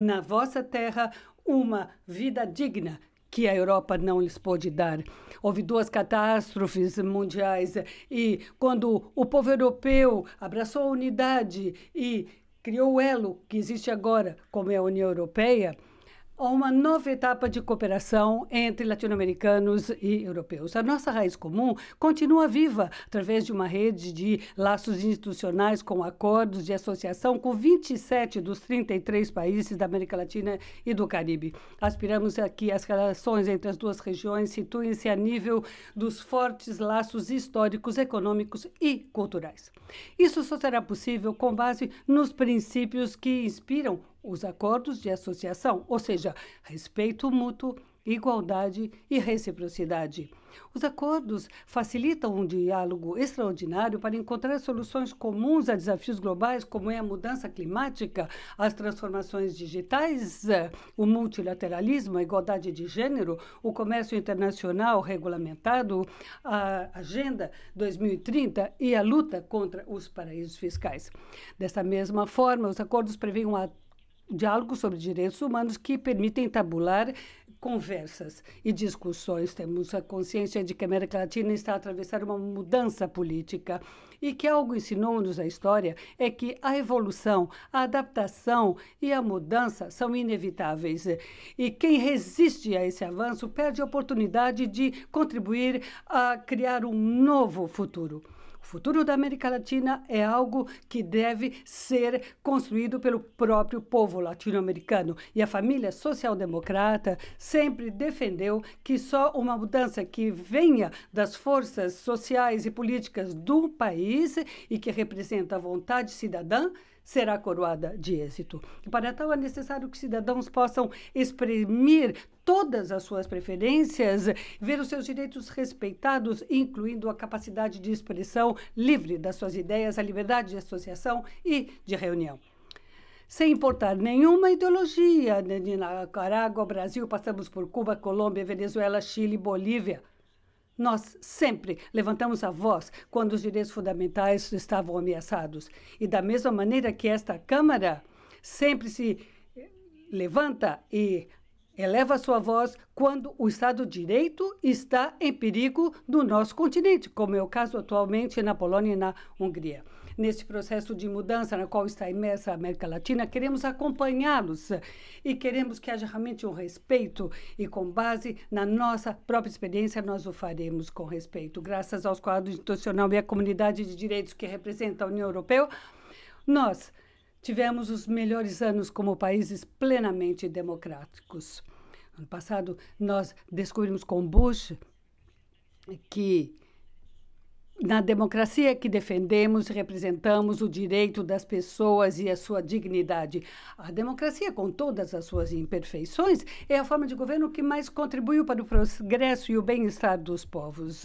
na vossa terra uma vida digna que a Europa não lhes pôde dar. Houve duas catástrofes mundiais e quando o povo europeu abraçou a unidade e criou o elo que existe agora, como é a União Europeia, a uma nova etapa de cooperação entre latino-americanos e europeus. A nossa raiz comum continua viva através de uma rede de laços institucionais com acordos de associação com 27 dos 33 países da América Latina e do Caribe. Aspiramos a que as relações entre as duas regiões situem-se a nível dos fortes laços históricos, econômicos e culturais. Isso só será possível com base nos princípios que inspiram os acordos de associação, ou seja, respeito mútuo, igualdade e reciprocidade. Os acordos facilitam um diálogo extraordinário para encontrar soluções comuns a desafios globais, como é a mudança climática, as transformações digitais, eh, o multilateralismo, a igualdade de gênero, o comércio internacional regulamentado, a Agenda 2030 e a luta contra os paraísos fiscais. Dessa mesma forma, os acordos prevêem uma diálogo sobre direitos humanos que permitem tabular conversas e discussões. Temos a consciência de que a América Latina está a atravessar uma mudança política e que algo ensinou-nos a história é que a evolução, a adaptação e a mudança são inevitáveis. E quem resiste a esse avanço perde a oportunidade de contribuir a criar um novo futuro futuro da América Latina é algo que deve ser construído pelo próprio povo latino-americano. E a família social-democrata sempre defendeu que só uma mudança que venha das forças sociais e políticas do país e que representa a vontade cidadã será coroada de êxito. Para tal, é necessário que cidadãos possam exprimir todas as suas preferências, ver os seus direitos respeitados, incluindo a capacidade de expressão livre das suas ideias, a liberdade de associação e de reunião sem importar nenhuma ideologia. Né, de Nicaragua, Brasil, passamos por Cuba, Colômbia, Venezuela, Chile, Bolívia. Nós sempre levantamos a voz quando os direitos fundamentais estavam ameaçados. E da mesma maneira que esta Câmara sempre se eh, levanta e eleva a sua voz quando o Estado de Direito está em perigo no nosso continente, como é o caso atualmente na Polônia e na Hungria neste processo de mudança na né, qual está imersa a América Latina, queremos acompanhá-los eh, e queremos que haja realmente um respeito e com base na nossa própria experiência nós o faremos com respeito. Graças aos quadros institucional e à comunidade de direitos que representa a União Europeia, nós tivemos os melhores anos como países plenamente democráticos. Ano passado, nós descobrimos com Bush que na democracia que defendemos, representamos o direito das pessoas e a sua dignidade. A democracia, com todas as suas imperfeições, é a forma de governo que mais contribuiu para o progresso e o bem-estar dos povos.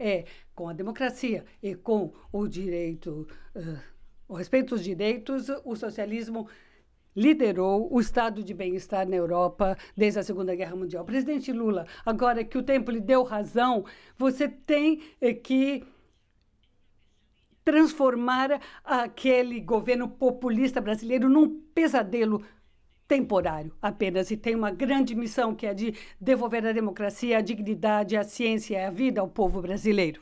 É com a democracia e com o direito, uh, o respeito aos direitos, o socialismo liderou o estado de bem-estar na Europa desde a Segunda Guerra Mundial. Presidente Lula, agora que o tempo lhe deu razão, você tem eh, que transformar aquele governo populista brasileiro num pesadelo temporário apenas e tem uma grande missão que é de devolver a democracia, a dignidade, a ciência e a vida ao povo brasileiro.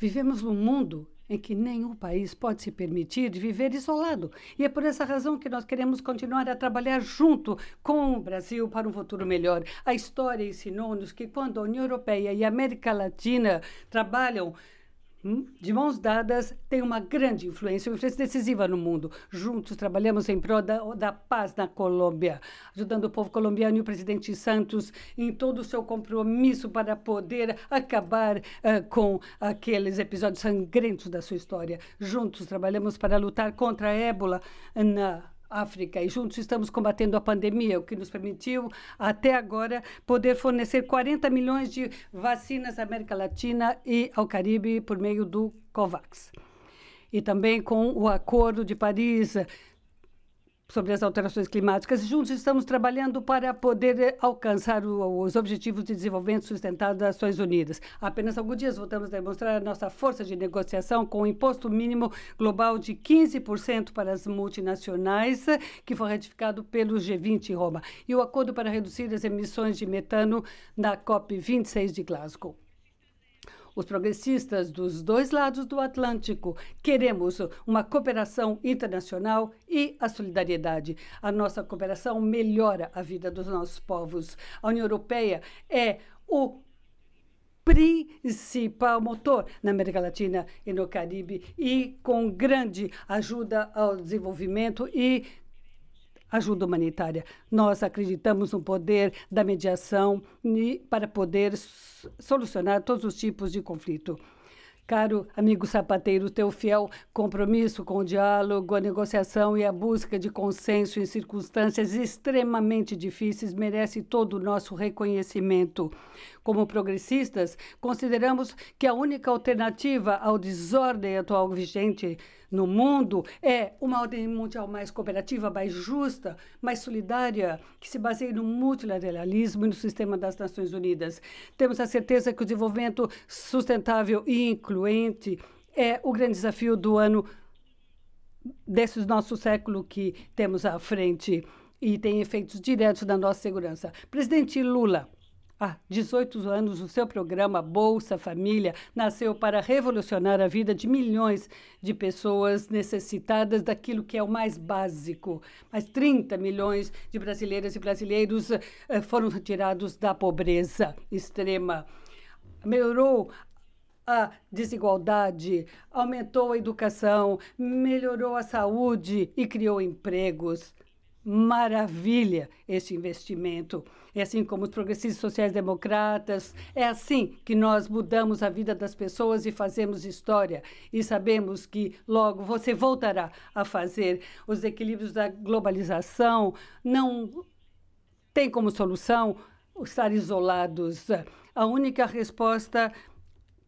Vivemos num mundo em que nenhum país pode se permitir viver isolado. E é por essa razão que nós queremos continuar a trabalhar junto com o Brasil para um futuro melhor. A história ensinou-nos que quando a União Europeia e a América Latina trabalham Hum? de mãos dadas, tem uma grande influência, uma influência decisiva no mundo. Juntos trabalhamos em prol da, da, paz na Colômbia, ajudando o povo colombiano e o presidente Santos em todo o seu compromisso para poder acabar uh, com aqueles episódios sangrentos da sua história. Juntos trabalhamos para lutar contra a ébola na África e juntos estamos combatendo a pandemia, o que nos permitiu até agora poder fornecer 40 milhões de vacinas à América Latina e ao Caribe por meio do COVAX. E também com o Acordo de Paris sobre as alterações climáticas. Juntos estamos trabalhando para poder eh, alcançar os Objetivos de Desenvolvimento Sustentável das Nações Unidas. Há apenas alguns dias voltamos a demonstrar a nossa força de negociação com o um imposto mínimo global de 15% para as multinacionais, que foi ratificado pelo G20 em Roma, e o acordo para reduzir as emissões de metano na COP26 de Glasgow. Os progressistas dos dois lados do Atlântico queremos uma cooperação internacional e a solidariedade. A nossa cooperação melhora a vida dos nossos povos. A União Europeia é o principal motor na América Latina e no Caribe e com grande ajuda ao desenvolvimento e ajuda humanitária. Nós acreditamos no poder da mediação para poder solucionar todos os tipos de conflito. Caro amigo sapateiro, teu fiel compromisso com o diálogo, a negociação e a busca de consenso em circunstâncias extremamente difíceis merece todo o nosso reconhecimento. Como progressistas, consideramos que a única alternativa ao desordem atual vigente no mundo é uma ordem mundial mais cooperativa, mais justa, mais solidária, que se baseie no multilateralismo e no sistema das Nações Unidas. Temos a certeza que o desenvolvimento sustentável e incluente é o grande desafio do ano desse nosso século que temos à frente e tem efeitos diretos na nossa segurança. Presidente Lula, Há 18 anos, o seu programa Bolsa Família nasceu para revolucionar a vida de milhões de pessoas necessitadas daquilo que é o mais básico. Mas 30 milhões de brasileiras e brasileiros eh, foram retirados da pobreza extrema. Melhorou a desigualdade, aumentou a educação, melhorou a saúde e criou empregos. Maravilha esse investimento é assim como os progressistas sociais-democratas, é assim que nós mudamos a vida das pessoas e fazemos história. E sabemos que logo você voltará a fazer. Os equilíbrios da globalização não têm como solução estar isolados. A única resposta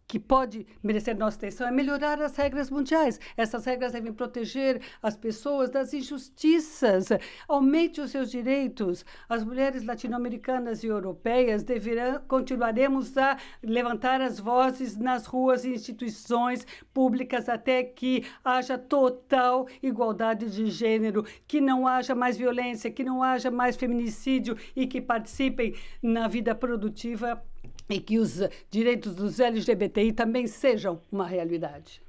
que pode merecer nossa atenção é melhorar as regras mundiais. Essas regras devem proteger as pessoas das injustiças, aumente os seus direitos. As mulheres latino-americanas e europeias deverão, continuaremos a levantar as vozes nas ruas e instituições públicas até que haja total igualdade de gênero, que não haja mais violência, que não haja mais feminicídio e que participem na vida produtiva e que os direitos dos LGBTI também sejam uma realidade.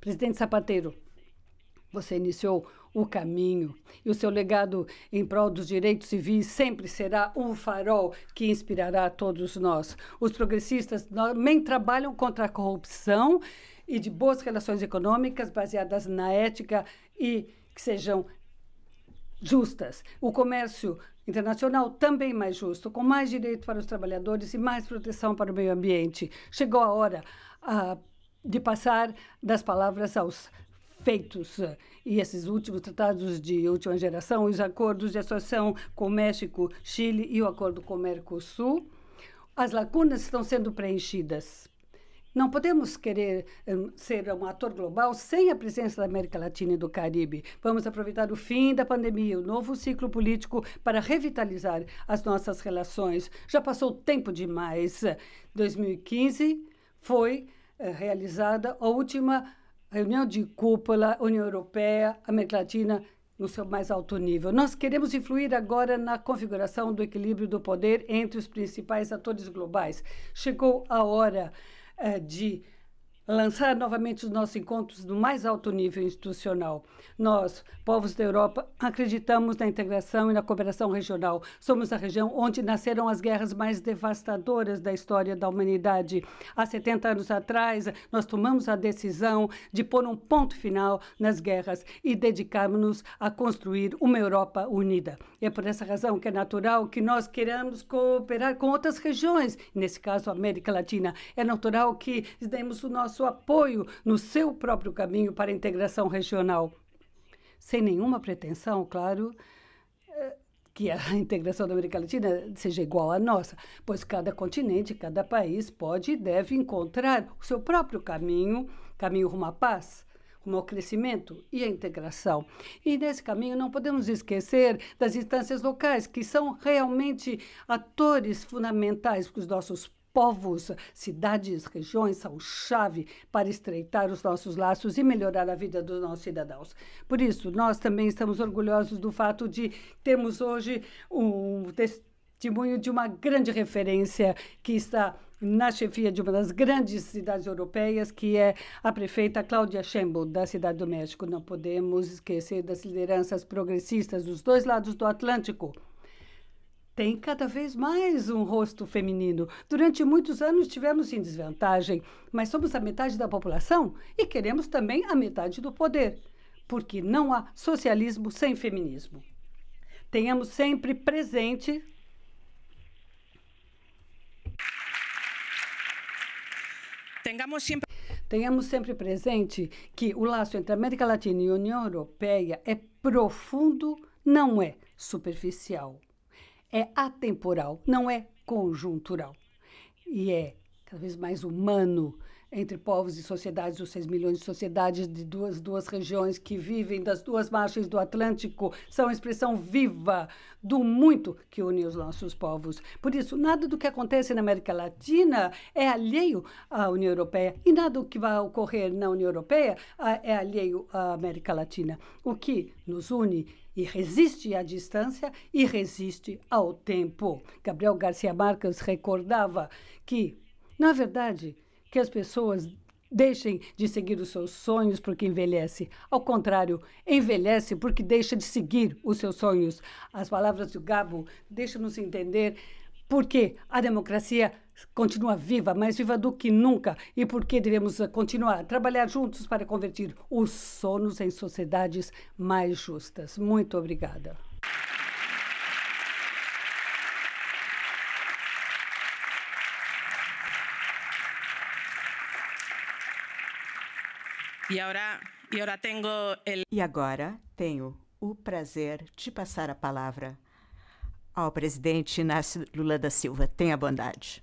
Presidente Sapateiro, você iniciou o caminho e o seu legado em prol dos direitos civis sempre será um farol que inspirará todos nós. Os progressistas também trabalham contra a corrupção e de boas relações econômicas baseadas na ética e que sejam justas. O comércio internacional também mais justo, com mais direito para os trabalhadores e mais proteção para o meio ambiente. Chegou a hora uh, de passar das palavras aos feitos. E esses últimos tratados de última geração, os acordos de associação com o México, Chile e o acordo com o Mercosul, as lacunas estão sendo preenchidas. Não podemos querer um, ser um ator global sem a presença da América Latina e do Caribe. Vamos aproveitar o fim da pandemia, o novo ciclo político, para revitalizar as nossas relações. Já passou tempo demais. 2015 foi eh, realizada a última reunião de cúpula União Europeia, América Latina no seu mais alto nível. Nós queremos influir agora na configuração do equilíbrio do poder entre os principais atores globais. Chegou a hora eh, de lançar novamente os nossos encontros no mais alto nível institucional. Nós, povos da Europa, acreditamos na integração e na cooperação regional. Somos a região onde nasceram as guerras mais devastadoras da história da humanidade. Há 70 anos atrás, nós tomamos a decisão de pôr um ponto final nas guerras e dedicarmos-nos a construir uma Europa unida. E é por essa razão que é natural que nós queiramos cooperar com outras regiões, nesse caso, a América Latina. É natural que demos o nosso nosso apoio no seu próprio caminho para a integração regional. Sem nenhuma pretensão, claro, eh, que a integração da América Latina seja igual à nossa, pois cada continente, cada país pode e deve encontrar o seu próprio caminho caminho rumo à paz rumo ao crescimento e à integração. E nesse caminho não podemos esquecer das instâncias locais, que são realmente atores fundamentais, porque os nossos povos, cidades, regiões são chave para estreitar os nossos laços e melhorar a vida dos nossos cidadãos. Por isso, nós também estamos orgulhosos do fato de termos hoje um testemunho de uma grande referência que está na chefia de uma das grandes cidades europeias, que é a prefeita Cláudia Sheinbaum, da Cidade do México. Não podemos esquecer das lideranças progressistas dos dois lados do Atlântico tem cada vez mais um rosto feminino. Durante muitos anos tivemos em desvantagem, mas somos a metade da população e queremos também a metade do poder, porque não há socialismo sem feminismo. Tenhamos sempre presente. Tenhamos sempre tenhamos sempre presente que o laço entre a América Latina e a União Europeia é profundo, não é superficial é atemporal, não é conjuntural. E é cada vez mais humano entre povos e sociedades, os 6 milhões de sociedades de duas, duas regiões que vivem das duas margens do Atlântico, são a expressão viva do muito que une os nossos povos. Por isso, nada do que acontece na América Latina é alheio à União Europeia e nada do que vai ocorrer na União Europeia ah, é alheio à América Latina. O que nos une e resiste à distância e resiste ao tempo. Gabriel Garcia Marques recordava que, na verdade, que as pessoas deixem de seguir os seus sonhos porque envelhece. Ao contrário, envelhece porque deixa de seguir os seus sonhos. As palavras do Gabo deixam-nos entender porque a democracia continua viva, mais viva do que nunca, e porque devemos ah, continuar a trabalhar juntos para convertir os sonos em sociedades mais justas. Muito obrigada. E agora tenho o prazer de passar a palavra ao presidente Inácio Lula da Silva. Tenha bondade.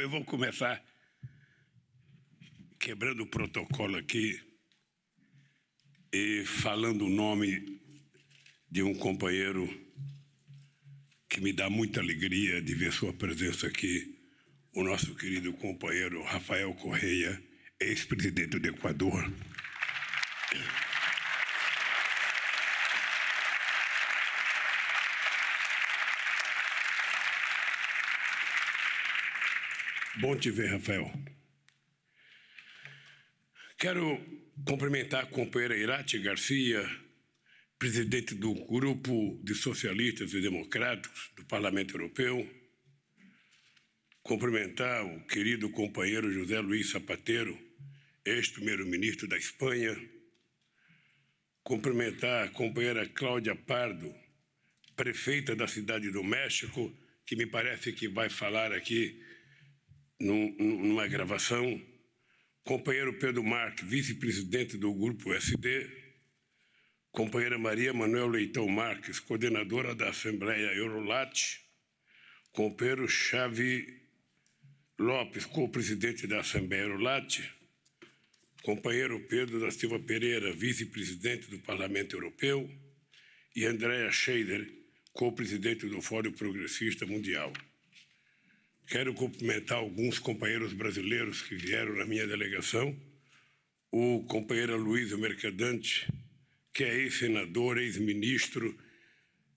Eu vou começar quebrando o protocolo aqui e falando o nome de um companheiro que me dá muita alegria de ver sua presença aqui, o nosso querido companheiro Rafael Correia, ex-presidente do Equador. Bom te ver, Rafael. Quero cumprimentar a companheira Irati Garcia, presidente do Grupo de Socialistas e Democráticos do Parlamento Europeu. Cumprimentar o querido companheiro José Luiz Sapateiro, ex-primeiro-ministro da Espanha. Cumprimentar a companheira Cláudia Pardo, prefeita da Cidade do México, que me parece que vai falar aqui num, numa gravação, companheiro Pedro Marques, vice-presidente do Grupo SD, companheira Maria Manuel Leitão Marques, coordenadora da Assembleia Eurolat, companheiro Chave Lopes, co-presidente da Assembleia Eurolat, companheiro Pedro da Silva Pereira, vice-presidente do Parlamento Europeu, e Andréa Scheider, co-presidente do Fórum Progressista Mundial. Quero cumprimentar alguns companheiros brasileiros que vieram na minha delegação. O companheiro Luiz Mercadante, que é ex-senador, ex-ministro,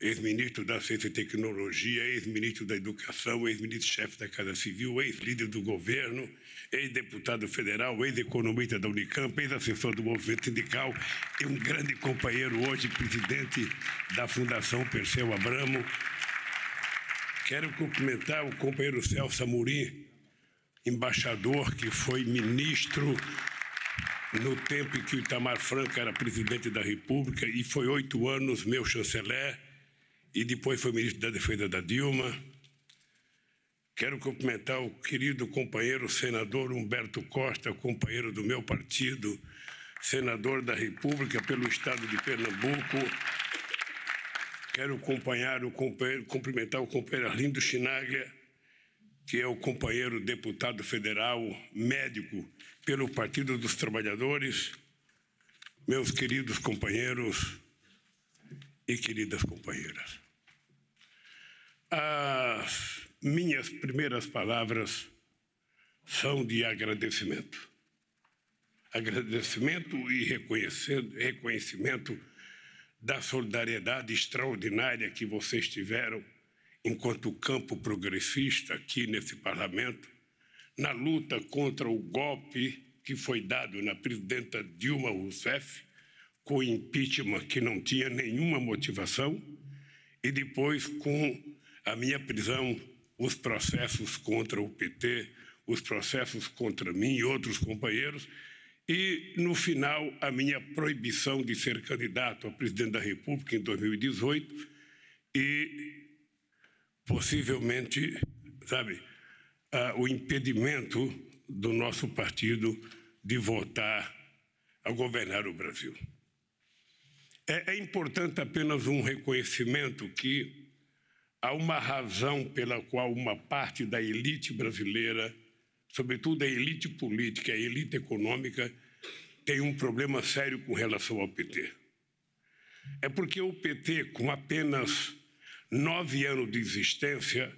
ex-ministro da Ciência e Tecnologia, ex-ministro da Educação, ex-ministro-chefe da Casa Civil, ex-líder do governo, ex-deputado federal, ex-economista da Unicamp, ex-assessor do movimento sindical e um grande companheiro hoje, presidente da Fundação Perseu Abramo, Quero cumprimentar o companheiro Celso Amorim, embaixador que foi ministro no tempo em que o Itamar Franco era presidente da República e foi oito anos meu chanceler e depois foi ministro da Defesa da Dilma. Quero cumprimentar o querido companheiro senador Humberto Costa, companheiro do meu partido, senador da República pelo estado de Pernambuco, Quero acompanhar o companheiro, cumprimentar o companheiro Arlindo Chinaglia, que é o companheiro deputado federal, médico pelo Partido dos Trabalhadores, meus queridos companheiros e queridas companheiras. As minhas primeiras palavras são de agradecimento. Agradecimento e reconhecimento da solidariedade extraordinária que vocês tiveram enquanto campo progressista aqui nesse parlamento, na luta contra o golpe que foi dado na presidenta Dilma Rousseff, com impeachment que não tinha nenhuma motivação, e depois com a minha prisão, os processos contra o PT, os processos contra mim e outros companheiros, e, no final, a minha proibição de ser candidato a presidente da República em 2018 e, possivelmente, sabe, o impedimento do nosso partido de votar a governar o Brasil. É, é importante apenas um reconhecimento que há uma razão pela qual uma parte da elite brasileira sobretudo a elite política, a elite econômica, tem um problema sério com relação ao PT. É porque o PT, com apenas nove anos de existência,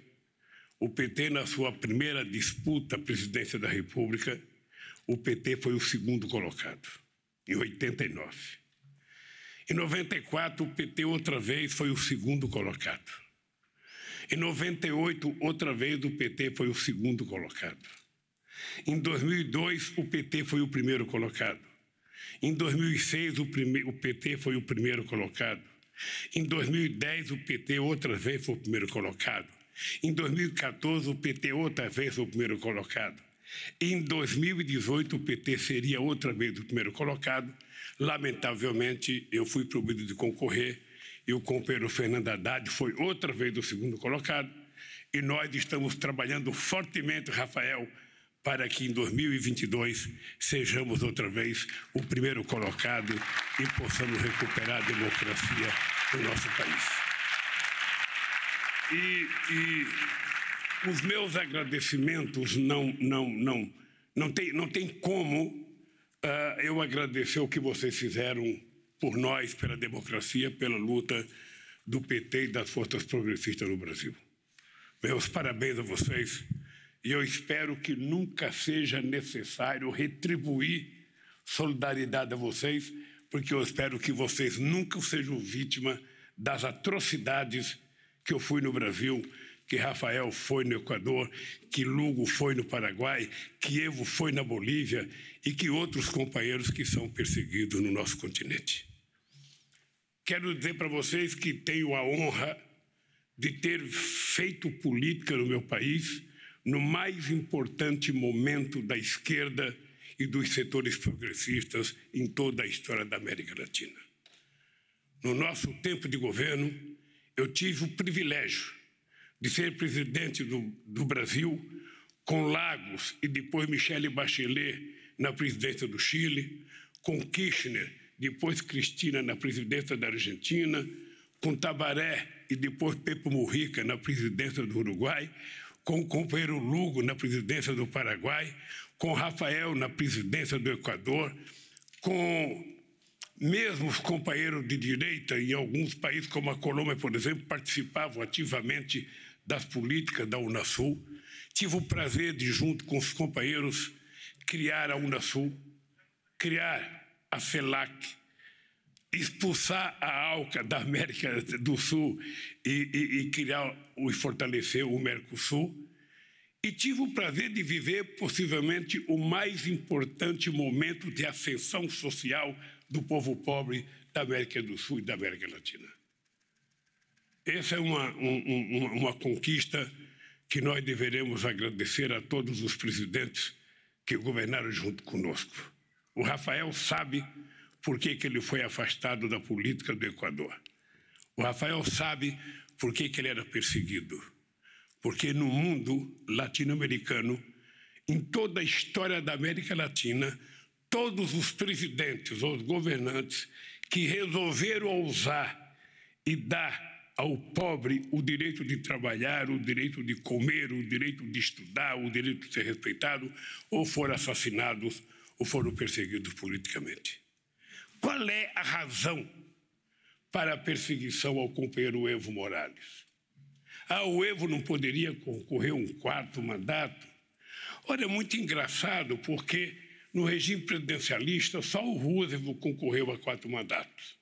o PT, na sua primeira disputa à presidência da República, o PT foi o segundo colocado, em 89. Em 94, o PT outra vez foi o segundo colocado. Em 98, outra vez, o PT foi o segundo colocado. Em 2002, o PT foi o primeiro colocado. Em 2006, o, o PT foi o primeiro colocado. Em 2010, o PT outra vez foi o primeiro colocado. Em 2014, o PT outra vez foi o primeiro colocado. Em 2018, o PT seria outra vez o primeiro colocado. Lamentavelmente, eu fui proibido de concorrer e o companheiro Fernando Haddad foi outra vez o segundo colocado. E nós estamos trabalhando fortemente, Rafael, para que em 2022 sejamos outra vez o primeiro colocado e possamos recuperar a democracia no nosso país. E, e os meus agradecimentos não, não, não, não, tem, não tem como uh, eu agradecer o que vocês fizeram por nós, pela democracia, pela luta do PT e das forças progressistas no Brasil. Meus parabéns a vocês e eu espero que nunca seja necessário retribuir solidariedade a vocês, porque eu espero que vocês nunca sejam vítima das atrocidades que eu fui no Brasil, que Rafael foi no Equador, que Lugo foi no Paraguai, que Evo foi na Bolívia e que outros companheiros que são perseguidos no nosso continente. Quero dizer para vocês que tenho a honra de ter feito política no meu país no mais importante momento da esquerda e dos setores progressistas em toda a história da América Latina. No nosso tempo de governo, eu tive o privilégio de ser presidente do, do Brasil com Lagos e depois Michele Bachelet na presidência do Chile, com Kirchner, depois Cristina na presidência da Argentina, com Tabaré e depois Pepo Mujica na presidência do Uruguai, com o companheiro Lugo na presidência do Paraguai, com Rafael na presidência do Equador, com mesmos companheiros de direita em alguns países, como a Colômbia, por exemplo, participavam ativamente das políticas da Unasul. Tive o prazer de, junto com os companheiros, criar a Unasul, criar a FELAC, expulsar a ALCA da América do Sul e, e, e criar e fortalecer o Mercosul. E tive o prazer de viver possivelmente o mais importante momento de ascensão social do povo pobre da América do Sul e da América Latina. Essa é uma, um, uma, uma conquista que nós deveremos agradecer a todos os presidentes que governaram junto conosco. O Rafael sabe por que, que ele foi afastado da política do Equador. O Rafael sabe por que, que ele era perseguido. Porque no mundo latino-americano, em toda a história da América Latina, todos os presidentes ou os governantes que resolveram ousar e dar ao pobre o direito de trabalhar, o direito de comer, o direito de estudar, o direito de ser respeitado, ou foram assassinados ou foram perseguidos politicamente. Qual é a razão para a perseguição ao companheiro Evo Morales? Ah, o Evo não poderia concorrer um quarto mandato? Olha, é muito engraçado porque no regime presidencialista só o Roosevelt concorreu a quatro mandatos.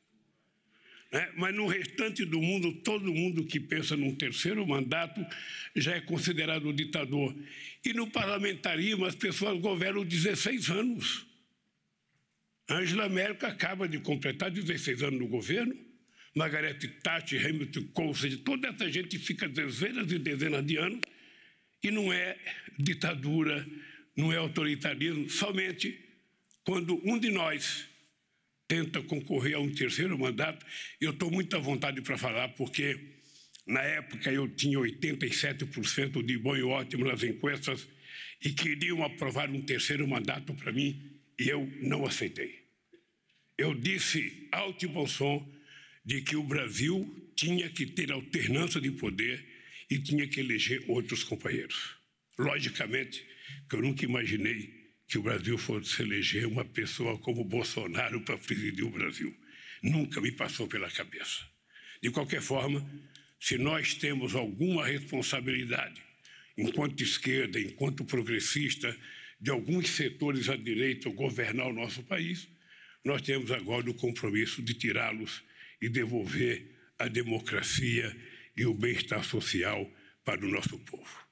Né? Mas no restante do mundo, todo mundo que pensa num terceiro mandato já é considerado ditador. E no parlamentarismo, as pessoas governam 16 anos. Angela Merkel acaba de completar 16 anos no governo, Margaret Thatcher, Hamilton Coulson, toda essa gente fica dezenas e dezenas de anos e não é ditadura, não é autoritarismo, somente quando um de nós tenta concorrer a um terceiro mandato. Eu estou muito à vontade para falar, porque na época eu tinha 87% de bom e ótimo nas encuestas e queriam aprovar um terceiro mandato para mim e eu não aceitei eu disse alto e bom som de que o Brasil tinha que ter alternância de poder e tinha que eleger outros companheiros. Logicamente, que eu nunca imaginei que o Brasil fosse eleger uma pessoa como Bolsonaro para presidir o Brasil. Nunca me passou pela cabeça. De qualquer forma, se nós temos alguma responsabilidade, enquanto esquerda, enquanto progressista, de alguns setores à direita governar o nosso país, nós temos agora o compromisso de tirá-los e devolver a democracia e o bem-estar social para o nosso povo.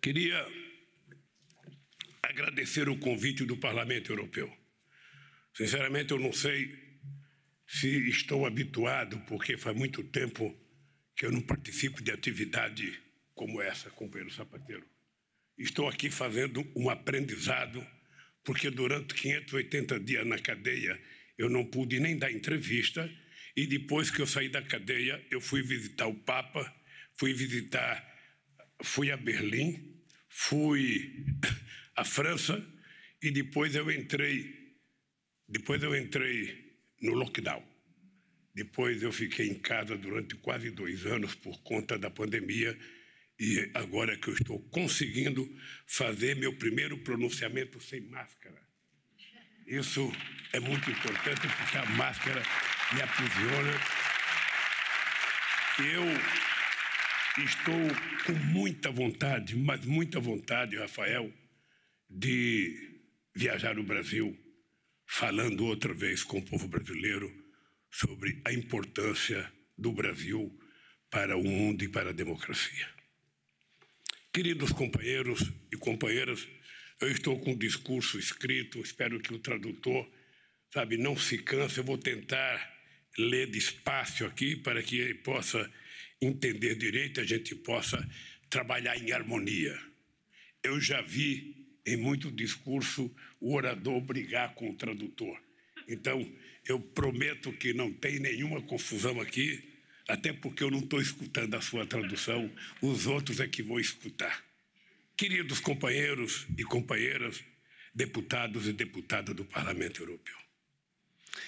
Queria agradecer o convite do Parlamento Europeu. Sinceramente, eu não sei se estou habituado, porque faz muito tempo que eu não participo de atividade como essa, companheiro Sapateiro. Estou aqui fazendo um aprendizado porque durante 580 dias na cadeia eu não pude nem dar entrevista, e depois que eu saí da cadeia, eu fui visitar o Papa, fui visitar, fui a Berlim, fui à França, e depois eu entrei, depois eu entrei no lockdown. Depois eu fiquei em casa durante quase dois anos por conta da pandemia e agora que eu estou conseguindo fazer meu primeiro pronunciamento sem máscara. Isso é muito importante porque a máscara me aprisiona. Eu estou com muita vontade, mas muita vontade, Rafael, de viajar o Brasil, falando outra vez com o povo brasileiro sobre a importância do Brasil para o mundo e para a democracia. Queridos companheiros e companheiras, eu estou com um discurso escrito, espero que o tradutor, sabe, não se canse. Eu vou tentar ler despacio aqui para que ele possa entender direito, a gente possa trabalhar em harmonia. Eu já vi em muito discurso o orador brigar com o tradutor. Então, eu prometo que não tem nenhuma confusão aqui até porque eu não estou escutando a sua tradução, os outros é que vão escutar. Queridos companheiros e companheiras, deputados e deputadas do Parlamento Europeu,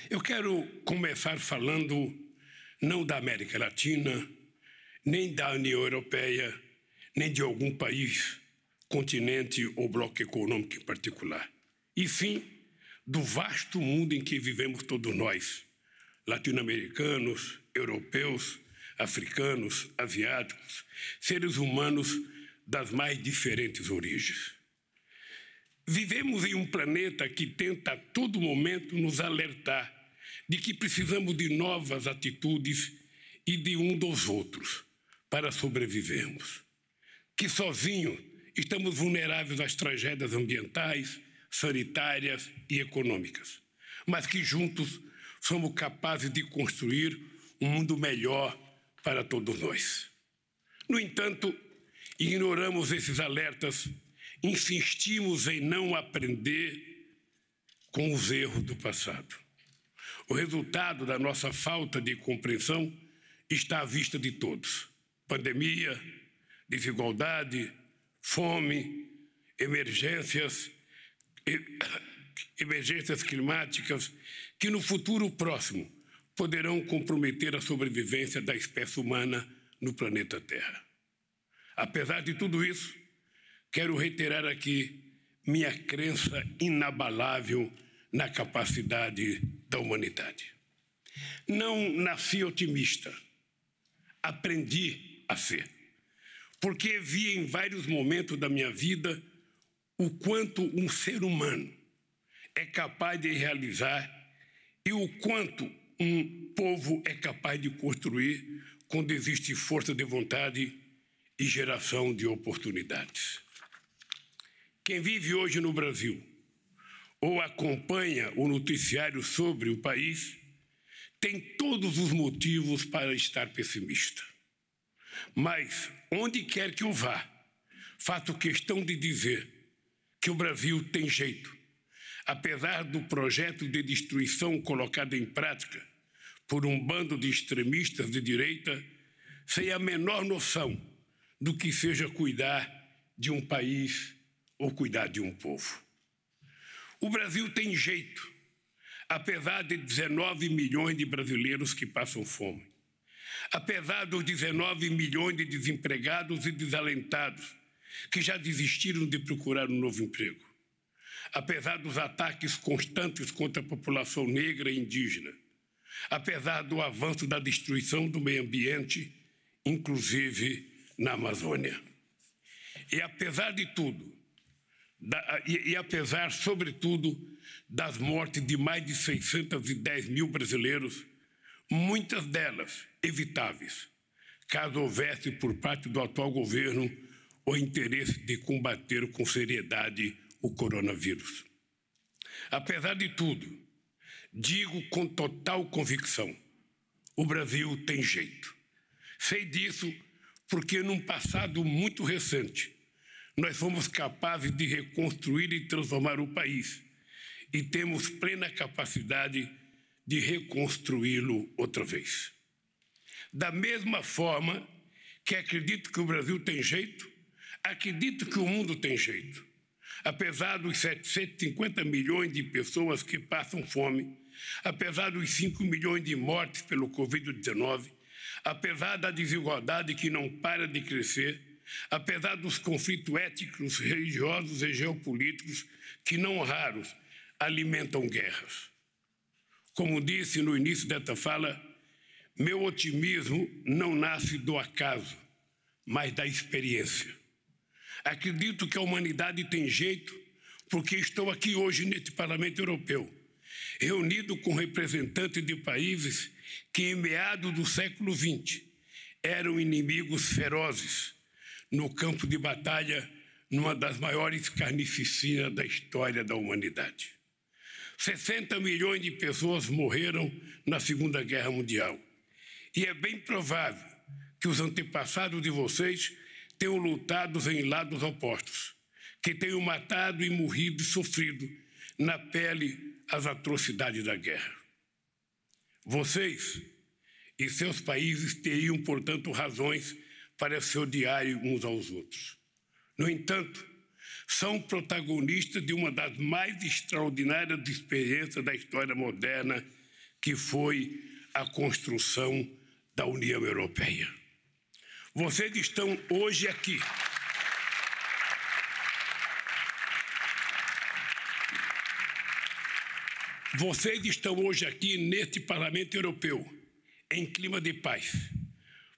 eu quero começar falando não da América Latina, nem da União Europeia, nem de algum país, continente ou bloco econômico em particular, e sim do vasto mundo em que vivemos todos nós, latino-americanos, europeus, africanos, asiáticos, seres humanos das mais diferentes origens. Vivemos em um planeta que tenta a todo momento nos alertar de que precisamos de novas atitudes e de um dos outros para sobrevivermos. Que sozinho estamos vulneráveis às tragédias ambientais, sanitárias e econômicas, mas que juntos somos capazes de construir um mundo melhor para todos nós. No entanto, ignoramos esses alertas, insistimos em não aprender com os erros do passado. O resultado da nossa falta de compreensão está à vista de todos: pandemia, desigualdade, fome, emergências, emergências climáticas que no futuro próximo poderão comprometer a sobrevivência da espécie humana no planeta Terra. Apesar de tudo isso, quero reiterar aqui minha crença inabalável na capacidade da humanidade. Não nasci otimista, aprendi a ser, porque vi em vários momentos da minha vida o quanto um ser humano é capaz de realizar e o quanto um povo é capaz de construir quando existe força de vontade e geração de oportunidades. Quem vive hoje no Brasil ou acompanha o noticiário sobre o país tem todos os motivos para estar pessimista. Mas, onde quer que eu vá, faço questão de dizer que o Brasil tem jeito apesar do projeto de destruição colocado em prática por um bando de extremistas de direita, sem a menor noção do que seja cuidar de um país ou cuidar de um povo. O Brasil tem jeito, apesar de 19 milhões de brasileiros que passam fome, apesar dos 19 milhões de desempregados e desalentados que já desistiram de procurar um novo emprego apesar dos ataques constantes contra a população negra e indígena, apesar do avanço da destruição do meio ambiente, inclusive na Amazônia. E apesar de tudo, da, e, e apesar, sobretudo, das mortes de mais de 610 mil brasileiros, muitas delas evitáveis, caso houvesse por parte do atual governo o interesse de combater com seriedade o coronavírus. Apesar de tudo, digo com total convicção: o Brasil tem jeito. Sei disso porque, num passado muito recente, nós fomos capazes de reconstruir e transformar o país e temos plena capacidade de reconstruí-lo outra vez. Da mesma forma que acredito que o Brasil tem jeito, acredito que o mundo tem jeito. Apesar dos 750 milhões de pessoas que passam fome, apesar dos 5 milhões de mortes pelo Covid-19, apesar da desigualdade que não para de crescer, apesar dos conflitos éticos, religiosos e geopolíticos que, não raros, alimentam guerras. Como disse no início desta fala, meu otimismo não nasce do acaso, mas da experiência. Acredito que a humanidade tem jeito, porque estou aqui hoje neste Parlamento Europeu, reunido com representantes de países que, em meados do século XX, eram inimigos ferozes no campo de batalha numa das maiores carnificinas da história da humanidade. 60 milhões de pessoas morreram na Segunda Guerra Mundial. E é bem provável que os antepassados de vocês tenho lutado em lados opostos, que tenho matado e morrido e sofrido na pele as atrocidades da guerra. Vocês e seus países teriam, portanto, razões para se odiar uns aos outros. No entanto, são protagonistas de uma das mais extraordinárias experiências da história moderna, que foi a construção da União Europeia. Vocês estão hoje aqui. Vocês estão hoje aqui neste Parlamento Europeu, em clima de paz,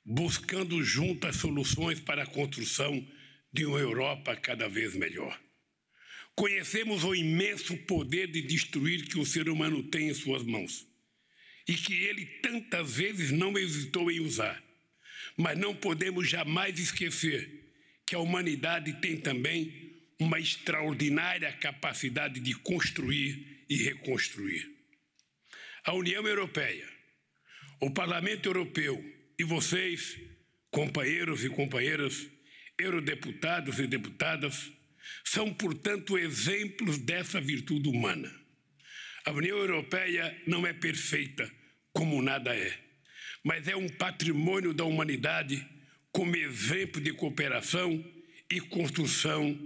buscando juntas soluções para a construção de uma Europa cada vez melhor. Conhecemos o imenso poder de destruir que o ser humano tem em suas mãos e que ele tantas vezes não hesitou em usar mas não podemos jamais esquecer que a humanidade tem também uma extraordinária capacidade de construir e reconstruir. A União Europeia, o Parlamento Europeu e vocês, companheiros e companheiras, eurodeputados e deputadas, são, portanto, exemplos dessa virtude humana. A União Europeia não é perfeita, como nada é mas é um patrimônio da humanidade como exemplo de cooperação e construção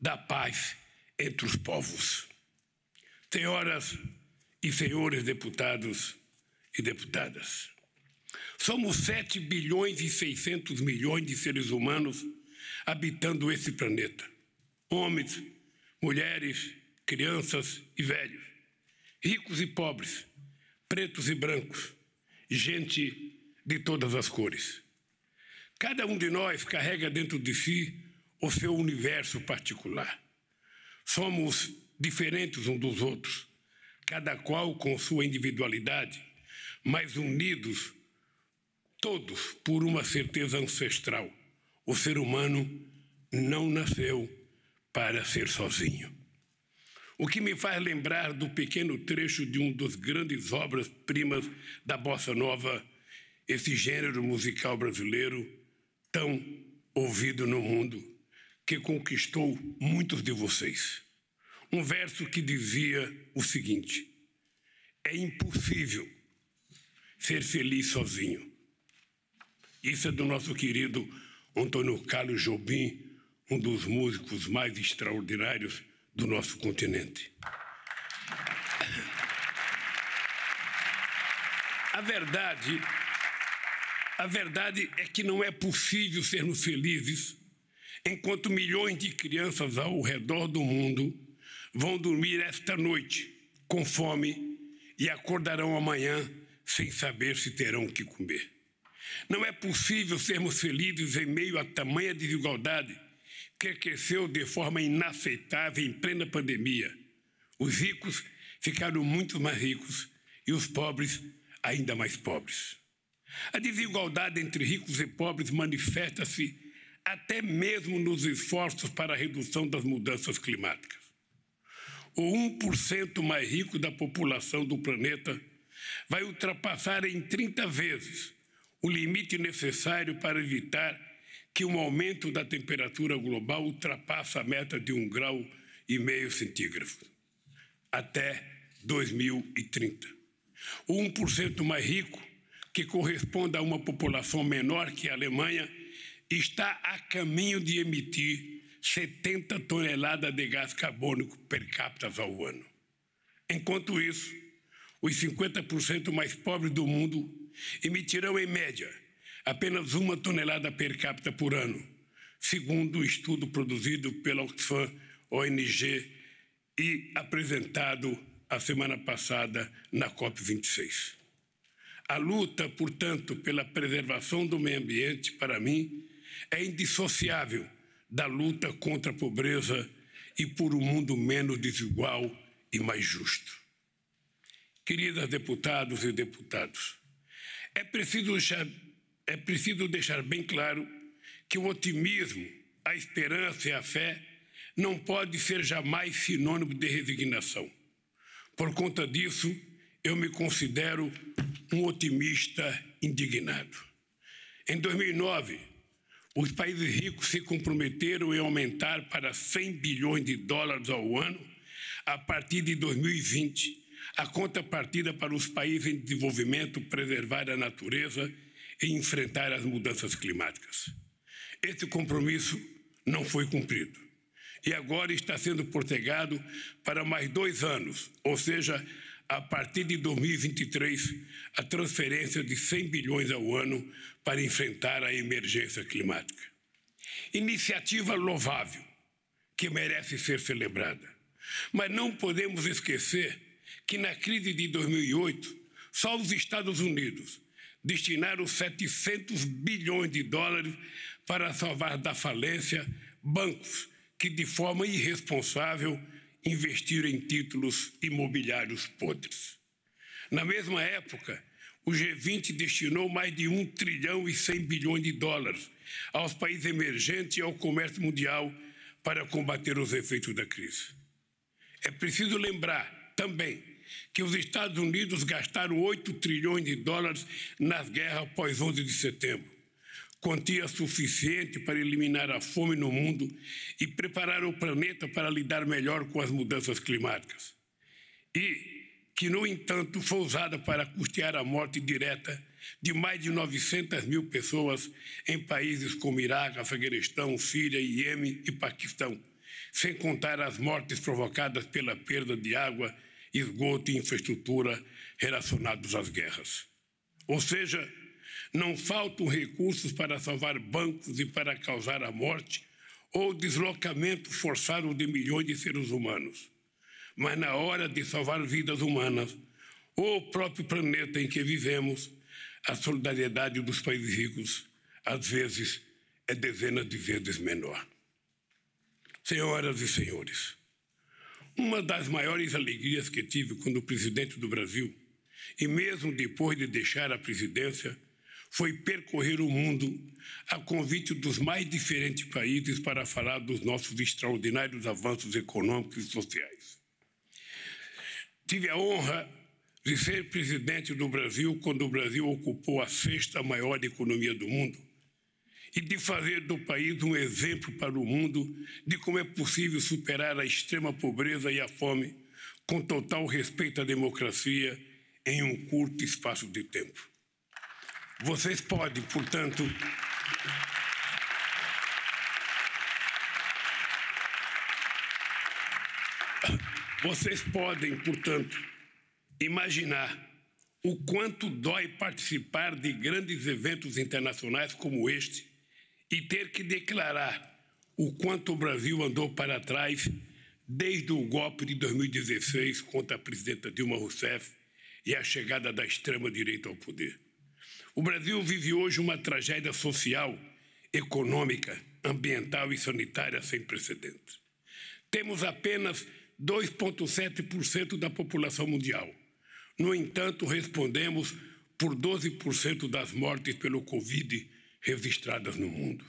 da paz entre os povos. Senhoras e senhores deputados e deputadas, somos 7 bilhões e 600 milhões de seres humanos habitando esse planeta. Homens, mulheres, crianças e velhos, ricos e pobres, pretos e brancos, gente de todas as cores. Cada um de nós carrega dentro de si o seu universo particular. Somos diferentes uns dos outros, cada qual com sua individualidade, mas unidos todos por uma certeza ancestral: o ser humano não nasceu para ser sozinho. O que me faz lembrar do pequeno trecho de um dos grandes obras-primas da bossa nova esse gênero musical brasileiro tão ouvido no mundo, que conquistou muitos de vocês. Um verso que dizia o seguinte: É impossível ser feliz sozinho. Isso é do nosso querido Antônio Carlos Jobim, um dos músicos mais extraordinários do nosso continente. A verdade a verdade é que não é possível sermos felizes enquanto milhões de crianças ao redor do mundo vão dormir esta noite com fome e acordarão amanhã sem saber se terão o que comer. Não é possível sermos felizes em meio a tamanha desigualdade que cresceu de forma inaceitável em plena pandemia. Os ricos ficaram muito mais ricos e os pobres ainda mais pobres. A desigualdade entre ricos e pobres manifesta-se até mesmo nos esforços para a redução das mudanças climáticas. O 1% mais rico da população do planeta vai ultrapassar em 30 vezes o limite necessário para evitar que um aumento da temperatura global ultrapasse a meta de 1,5 grau e meio centígrafo até 2030. O 1% mais rico que corresponde a uma população menor que a Alemanha, está a caminho de emitir 70 toneladas de gás carbônico per capita ao ano. Enquanto isso, os 50% mais pobres do mundo emitirão, em média, apenas uma tonelada per capita por ano, segundo o estudo produzido pela Oxfam ONG e apresentado a semana passada na COP26. A luta, portanto, pela preservação do meio ambiente, para mim, é indissociável da luta contra a pobreza e por um mundo menos desigual e mais justo. Queridas deputadas e deputados, é preciso deixar, é preciso deixar bem claro que o otimismo, a esperança e a fé não pode ser jamais sinônimo de resignação. Por conta disso, eu me considero um otimista indignado. Em 2009, os países ricos se comprometeram em aumentar para 100 bilhões de dólares ao ano a partir de 2020 a contrapartida para os países em desenvolvimento preservar a natureza e enfrentar as mudanças climáticas. Esse compromisso não foi cumprido e agora está sendo protegado para mais dois anos, ou seja, a partir de 2023, a transferência de 100 bilhões ao ano para enfrentar a emergência climática. Iniciativa louvável, que merece ser celebrada. Mas não podemos esquecer que na crise de 2008, só os Estados Unidos destinaram 700 bilhões de dólares para salvar da falência bancos que, de forma irresponsável, investir em títulos imobiliários podres. Na mesma época, o G20 destinou mais de 1 trilhão e 100 bilhões de dólares aos países emergentes e ao comércio mundial para combater os efeitos da crise. É preciso lembrar também que os Estados Unidos gastaram 8 trilhões de dólares nas guerras pós 11 de setembro quantia suficiente para eliminar a fome no mundo e preparar o planeta para lidar melhor com as mudanças climáticas. E que, no entanto, foi usada para custear a morte direta de mais de 900 mil pessoas em países como Iraque, Afeganistão, Síria, Iêmen e Paquistão, sem contar as mortes provocadas pela perda de água, esgoto e infraestrutura relacionados às guerras. Ou seja, não faltam recursos para salvar bancos e para causar a morte ou deslocamento forçado de milhões de seres humanos. Mas na hora de salvar vidas humanas, ou o próprio planeta em que vivemos, a solidariedade dos países ricos, às vezes, é dezenas de vezes menor. Senhoras e senhores, uma das maiores alegrias que tive quando presidente do Brasil, e mesmo depois de deixar a presidência, foi percorrer o mundo a convite dos mais diferentes países para falar dos nossos extraordinários avanços econômicos e sociais. Tive a honra de ser presidente do Brasil quando o Brasil ocupou a sexta maior economia do mundo e de fazer do país um exemplo para o mundo de como é possível superar a extrema pobreza e a fome com total respeito à democracia em um curto espaço de tempo. Vocês podem, portanto. Vocês podem, portanto, imaginar o quanto dói participar de grandes eventos internacionais como este e ter que declarar o quanto o Brasil andou para trás desde o golpe de 2016 contra a presidenta Dilma Rousseff e a chegada da extrema-direita ao poder. O Brasil vive hoje uma tragédia social, econômica, ambiental e sanitária sem precedentes. Temos apenas 2,7% da população mundial. No entanto, respondemos por 12% das mortes pelo Covid registradas no mundo.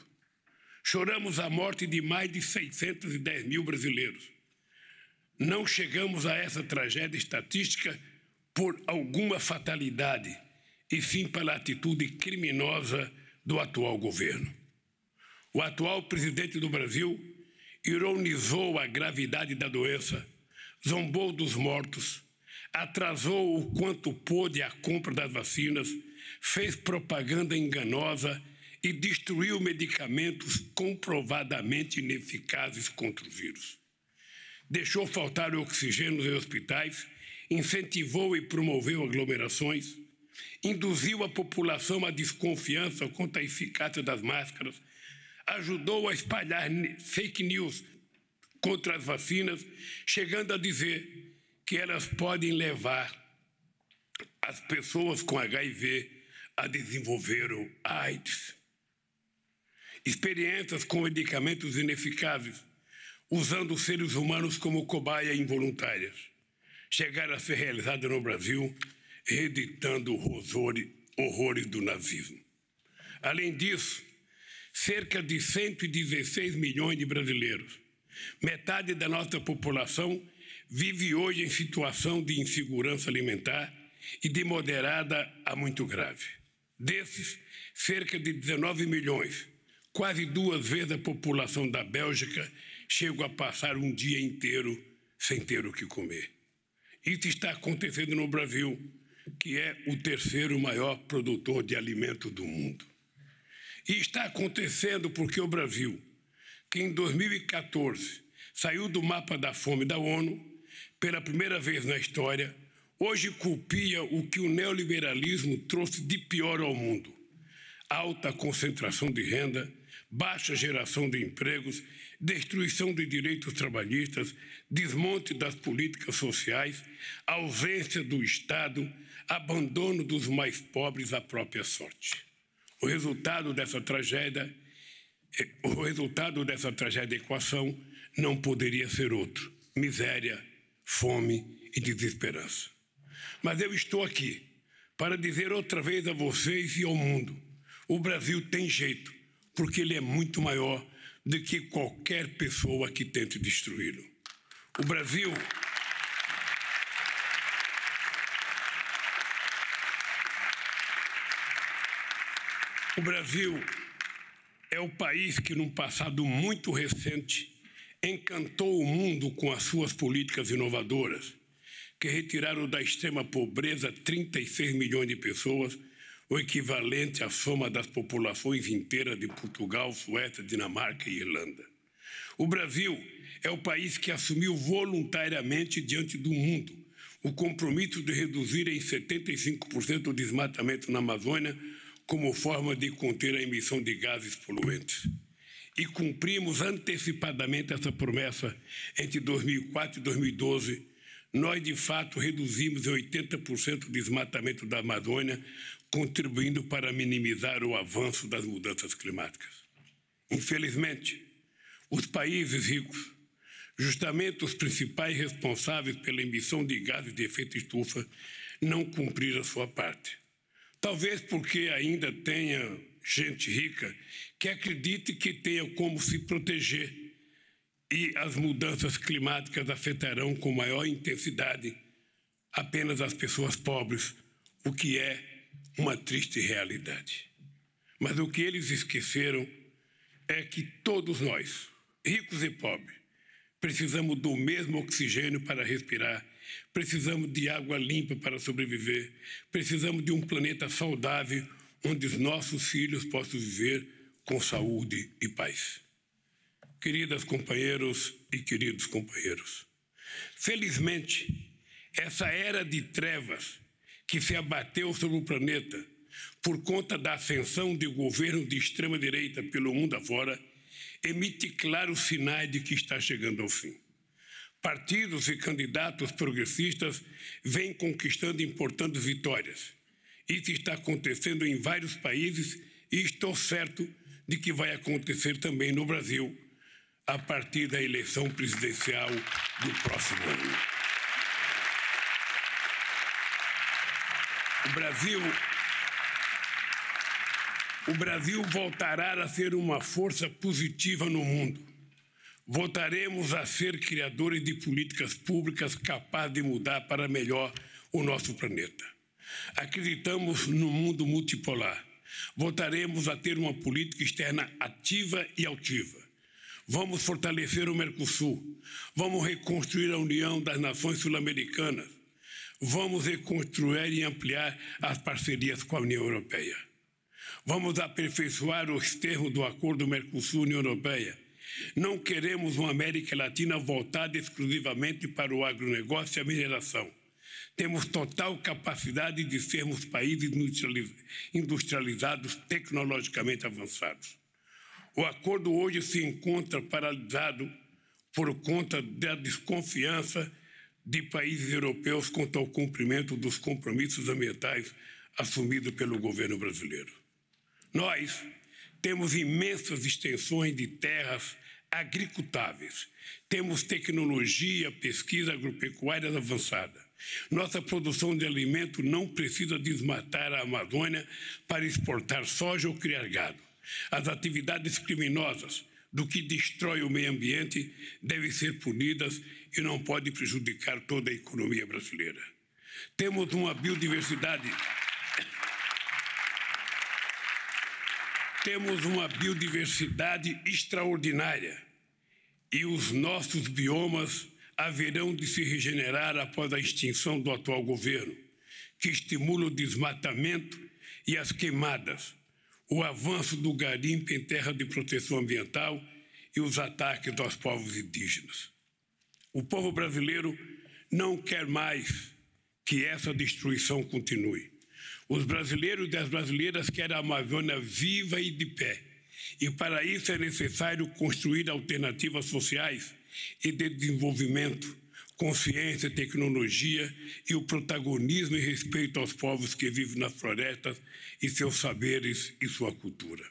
Choramos a morte de mais de 610 mil brasileiros. Não chegamos a essa tragédia estatística por alguma fatalidade e sim pela atitude criminosa do atual governo. O atual presidente do Brasil ironizou a gravidade da doença, zombou dos mortos, atrasou o quanto pôde a compra das vacinas, fez propaganda enganosa e destruiu medicamentos comprovadamente ineficazes contra o vírus. Deixou faltar oxigênio em hospitais, incentivou e promoveu aglomerações induziu a população à desconfiança quanto à eficácia das máscaras, ajudou a espalhar fake news contra as vacinas, chegando a dizer que elas podem levar as pessoas com HIV a desenvolver o AIDS. Experiências com medicamentos ineficazes, usando seres humanos como cobaia involuntárias, chegaram a ser realizadas no Brasil reeditando horrores do nazismo. Além disso, cerca de 116 milhões de brasileiros, metade da nossa população, vive hoje em situação de insegurança alimentar e de moderada a muito grave. Desses, cerca de 19 milhões, quase duas vezes a população da Bélgica, chegam a passar um dia inteiro sem ter o que comer. Isso está acontecendo no Brasil, que é o terceiro maior produtor de alimento do mundo. E está acontecendo porque o Brasil, que em 2014 saiu do mapa da fome da ONU, pela primeira vez na história, hoje culpia o que o neoliberalismo trouxe de pior ao mundo: alta concentração de renda, baixa geração de empregos, destruição de direitos trabalhistas, desmonte das políticas sociais, ausência do Estado, abandono dos mais pobres à própria sorte. O resultado dessa tragédia, é, o resultado dessa tragédia equação não poderia ser outro: miséria, fome e desesperança. Mas eu estou aqui para dizer outra vez a vocês e ao mundo: o Brasil tem jeito, porque ele é muito maior do que qualquer pessoa que tente destruí-lo. O Brasil O Brasil é o país que, num passado muito recente, encantou o mundo com as suas políticas inovadoras, que retiraram da extrema pobreza 36 milhões de pessoas, o equivalente à soma das populações inteiras de Portugal, Suécia, Dinamarca e Irlanda. O Brasil é o país que assumiu voluntariamente diante do mundo o compromisso de reduzir em 75% o desmatamento na Amazônia como forma de conter a emissão de gases poluentes. E cumprimos antecipadamente essa promessa entre 2004 e 2012. Nós, de fato, reduzimos em 80% o desmatamento da Amazônia, contribuindo para minimizar o avanço das mudanças climáticas. Infelizmente, os países ricos, justamente os principais responsáveis pela emissão de gases de efeito estufa, não cumpriram a sua parte. Talvez porque ainda tenha gente rica que acredite que tenha como se proteger e as mudanças climáticas afetarão com maior intensidade apenas as pessoas pobres, o que é uma triste realidade. Mas o que eles esqueceram é que todos nós, ricos e pobres, precisamos do mesmo oxigênio para respirar Precisamos de água limpa para sobreviver. Precisamos de um planeta saudável onde os nossos filhos possam viver com saúde e paz. Queridas companheiros e queridos companheiros, felizmente, essa era de trevas que se abateu sobre o planeta por conta da ascensão de governos de extrema-direita pelo mundo afora emite claros sinais de que está chegando ao fim partidos e candidatos progressistas vêm conquistando importantes vitórias. Isso está acontecendo em vários países e estou certo de que vai acontecer também no Brasil a partir da eleição presidencial do próximo ano. O Brasil o Brasil voltará a ser uma força positiva no mundo. Voltaremos a ser criadores de políticas públicas capazes de mudar para melhor o nosso planeta. Acreditamos no mundo multipolar. Voltaremos a ter uma política externa ativa e altiva. Vamos fortalecer o Mercosul. Vamos reconstruir a União das Nações Sul-Americanas. Vamos reconstruir e ampliar as parcerias com a União Europeia. Vamos aperfeiçoar os termos do Acordo Mercosul-União Europeia não queremos uma América Latina voltada exclusivamente para o agronegócio e a mineração. Temos total capacidade de sermos países industrializados, tecnologicamente avançados. O acordo hoje se encontra paralisado por conta da desconfiança de países europeus quanto ao cumprimento dos compromissos ambientais assumidos pelo governo brasileiro. Nós temos imensas extensões de terras agricultáveis. Temos tecnologia, pesquisa agropecuária avançada. Nossa produção de alimento não precisa desmatar a Amazônia para exportar soja ou criar gado. As atividades criminosas do que destrói o meio ambiente devem ser punidas e não pode prejudicar toda a economia brasileira. Temos uma biodiversidade Temos uma biodiversidade extraordinária e os nossos biomas haverão de se regenerar após a extinção do atual governo, que estimula o desmatamento e as queimadas, o avanço do garimpo em terra de proteção ambiental e os ataques aos povos indígenas. O povo brasileiro não quer mais que essa destruição continue. Os brasileiros e as brasileiras querem a Amazônia viva e de pé. E para isso é necessário construir alternativas sociais e de desenvolvimento, consciência, tecnologia e o protagonismo e respeito aos povos que vivem nas florestas e seus saberes e sua cultura.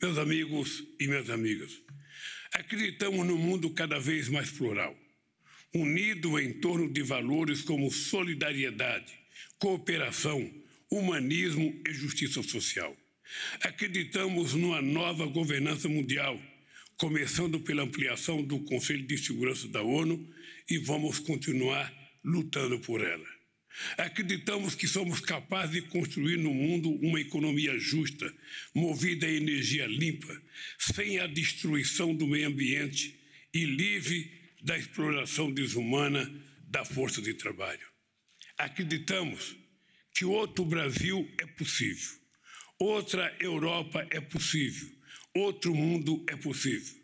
Meus amigos e minhas amigas, acreditamos num mundo cada vez mais plural, unido em torno de valores como solidariedade, cooperação, humanismo e justiça social. Acreditamos numa nova governança mundial, começando pela ampliação do Conselho de Segurança da ONU e vamos continuar lutando por ela. Acreditamos que somos capazes de construir no mundo uma economia justa, movida a energia limpa, sem a destruição do meio ambiente e livre da exploração desumana da força de trabalho. Acreditamos que outro Brasil é possível, outra Europa é possível, outro mundo é possível.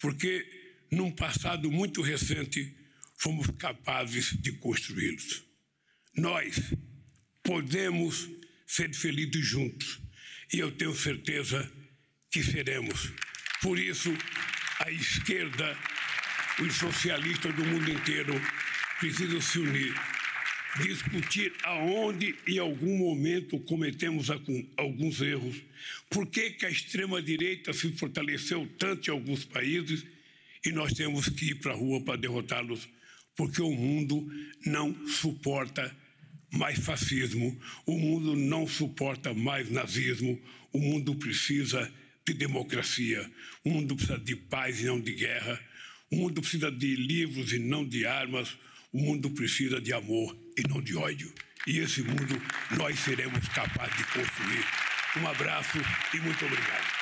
Porque num passado muito recente fomos capazes de construí-los. Nós podemos ser felizes juntos e eu tenho certeza que seremos. Por isso, a esquerda, os socialistas do mundo inteiro precisam se unir discutir aonde em algum momento cometemos alguns erros, por que, que a extrema-direita se fortaleceu tanto em alguns países e nós temos que ir para a rua para derrotá-los, porque o mundo não suporta mais fascismo, o mundo não suporta mais nazismo, o mundo precisa de democracia, o mundo precisa de paz e não de guerra, o mundo precisa de livros e não de armas. O mundo precisa de amor e não de ódio. E esse mundo nós seremos capazes de construir. Um abraço e muito obrigado.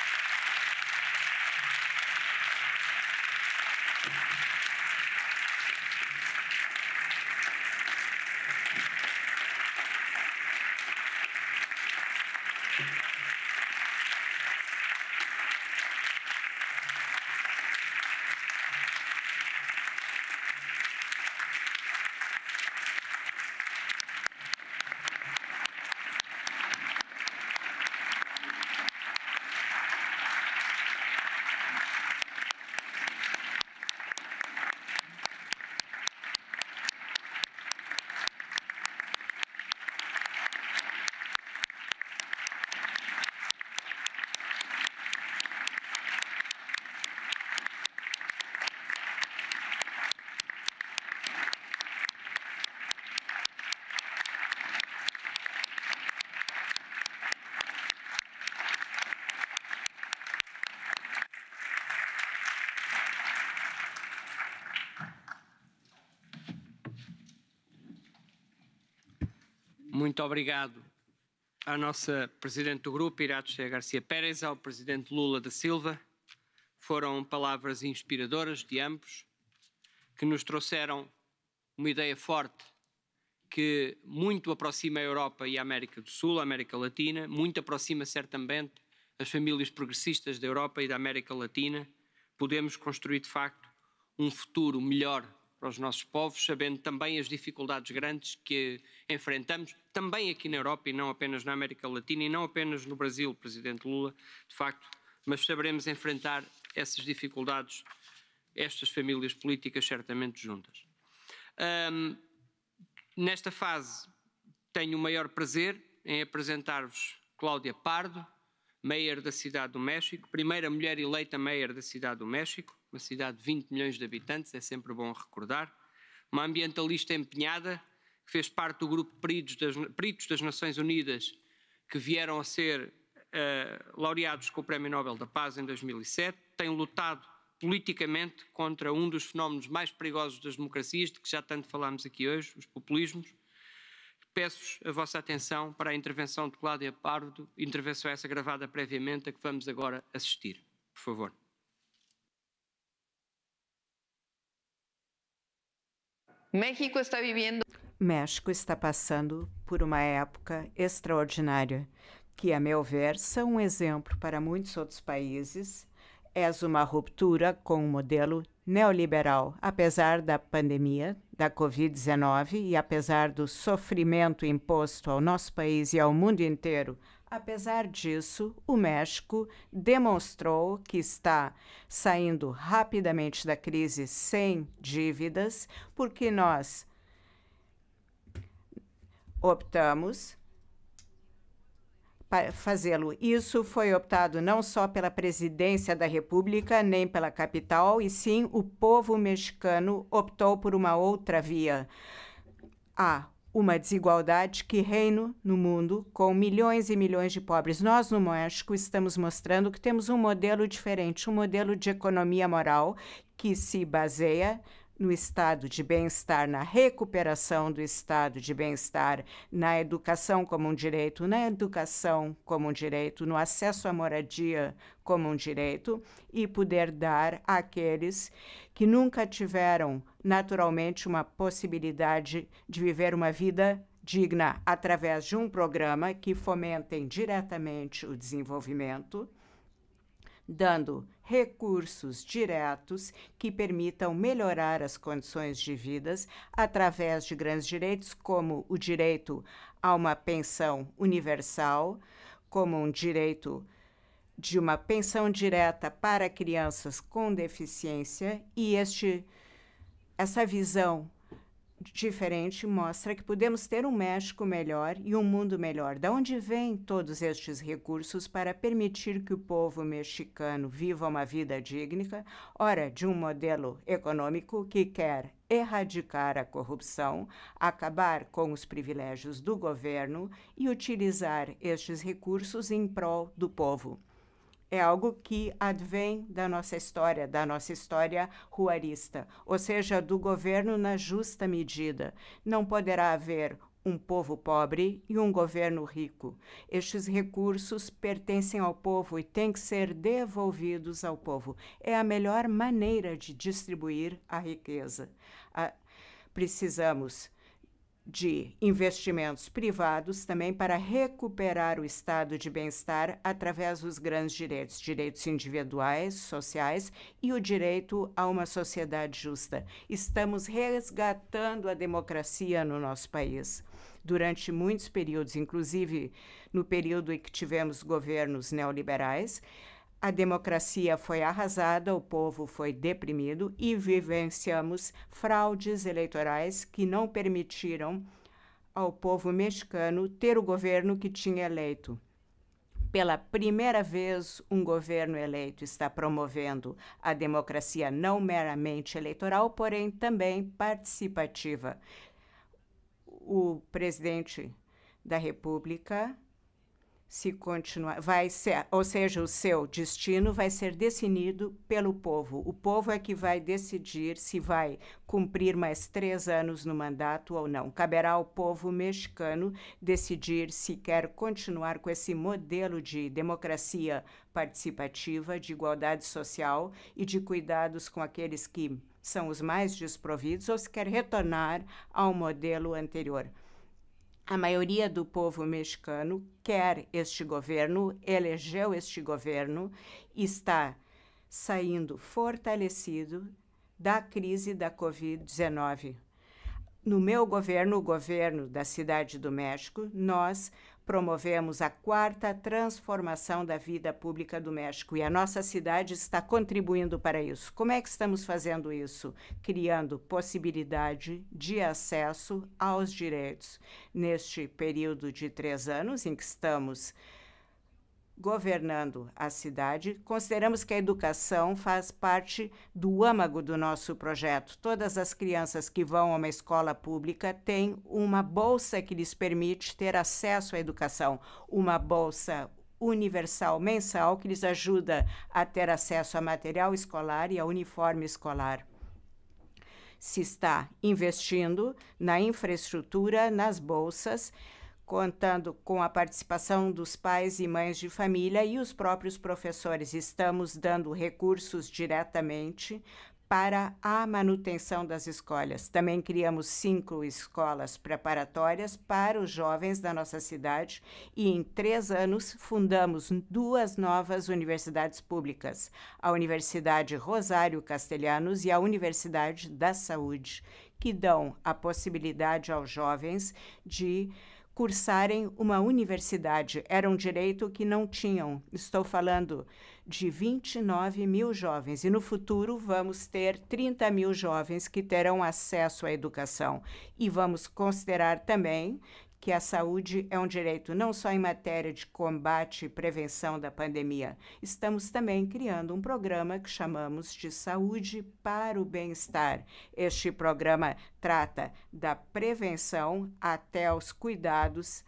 Muito obrigado à nossa Presidente do Grupo, Iratos Garcia Pérez, ao Presidente Lula da Silva. Foram palavras inspiradoras de ambos, que nos trouxeram uma ideia forte que muito aproxima a Europa e a América do Sul, a América Latina, muito aproxima certamente as famílias progressistas da Europa e da América Latina. Podemos construir, de facto, um futuro melhor para os nossos povos, sabendo também as dificuldades grandes que enfrentamos, também aqui na Europa e não apenas na América Latina e não apenas no Brasil, Presidente Lula, de facto, mas saberemos enfrentar essas dificuldades, estas famílias políticas, certamente juntas. Um, nesta fase, tenho o maior prazer em apresentar-vos Cláudia Pardo, Mayor da Cidade do México, primeira mulher eleita Mayor da Cidade do México, uma cidade de 20 milhões de habitantes, é sempre bom recordar. Uma ambientalista empenhada, que fez parte do grupo peritos das, peritos das Nações Unidas, que vieram a ser uh, laureados com o Prémio Nobel da Paz em 2007, tem lutado politicamente contra um dos fenómenos mais perigosos das democracias, de que já tanto falámos aqui hoje, os populismos. Peço a vossa atenção para a intervenção de Cláudia Pardo, intervenção essa gravada previamente, a que vamos agora assistir. Por favor. México está vivendo. México está passando por uma época extraordinária, que, a meu ver, são um exemplo para muitos outros países. É uma ruptura com o modelo neoliberal, apesar da pandemia da Covid-19 e apesar do sofrimento imposto ao nosso país e ao mundo inteiro Apesar disso, o México demonstrou que está saindo rapidamente da crise sem dívidas, porque nós optamos para fazê-lo. Isso foi optado não só pela presidência da República, nem pela capital, e sim o povo mexicano optou por uma outra via. Há uma desigualdade que reina no mundo, com milhões e milhões de pobres. Nós, no México, estamos mostrando que temos um modelo diferente, um modelo de economia moral que se baseia no estado de bem-estar, na recuperação do estado de bem-estar, na educação como um direito, na educação como um direito, no acesso à moradia como um direito e poder dar àqueles que nunca tiveram naturalmente uma possibilidade de viver uma vida digna através de um programa que fomentem diretamente o desenvolvimento, dando recursos diretos que permitam melhorar as condições de vidas através de grandes direitos, como o direito a uma pensão universal, como um direito de uma pensão direta para crianças com deficiência e este essa visão diferente mostra que podemos ter um México melhor e um mundo melhor. Da onde vêm todos estes recursos para permitir que o povo mexicano viva uma vida digna, ora de um modelo econômico que quer erradicar a corrupção, acabar com os privilégios do governo e utilizar estes recursos em prol do povo é algo que advém da nossa história, da nossa história ruarista, ou seja, do governo na justa medida. Não poderá haver um povo pobre e um governo rico. Estes recursos pertencem ao povo e têm que ser devolvidos ao povo. É a melhor maneira de distribuir a riqueza. A... Ah, precisamos de investimentos privados também para recuperar o estado de bem-estar através dos grandes direitos, direitos individuais, sociais e o direito a uma sociedade justa. Estamos resgatando a democracia no nosso país. Durante muitos períodos, inclusive no período em que tivemos governos neoliberais, a democracia foi arrasada, o povo foi deprimido e vivenciamos fraudes eleitorais que não permitiram ao povo mexicano ter o governo que tinha eleito. Pela primeira vez, um governo eleito está promovendo a democracia não meramente eleitoral, porém também participativa. O presidente da República se continuar, vai ser, ou seja, o seu destino vai ser decidido pelo povo. O povo é que vai decidir se vai cumprir mais três anos no mandato ou não. Caberá ao povo mexicano decidir se quer continuar com esse modelo de democracia participativa, de igualdade social e de cuidados com aqueles que são os mais desprovidos ou se quer retornar ao modelo anterior a maioria do povo mexicano quer este governo, elegeu este governo, está saindo fortalecido da crise da Covid-19. No meu governo, o governo da Cidade do México, nós promovemos a quarta transformação da vida pública do México e a nossa cidade está contribuindo para isso. Como é que estamos fazendo isso? Criando possibilidade de acesso aos direitos. Neste período de três anos em que estamos governando a cidade, consideramos que a educação faz parte do âmago do nosso projeto. Todas as crianças que vão a uma escola pública têm uma bolsa que lhes permite ter acesso à educação, uma bolsa universal mensal que lhes ajuda a ter acesso a material escolar e a uniforme escolar se está investindo na infraestrutura, nas bolsas, contando com a participação dos pais e mães de família e os próprios professores. Estamos dando recursos diretamente para a manutenção das escolas. Também criamos cinco escolas preparatórias para os jovens da nossa cidade e, em três anos, fundamos duas novas universidades públicas: a Universidade Rosário Castelhanos e a Universidade da Saúde, que dão a possibilidade aos jovens de cursarem uma universidade. Era um direito que não tinham. Estou falando de 29 mil jovens. E no futuro vamos ter 30 mil jovens que terão acesso à educação. E vamos considerar também que a saúde é um direito não só em matéria de combate e prevenção da pandemia, estamos também criando um programa que chamamos de Saúde para o Bem-Estar. Este programa trata da prevenção até os cuidados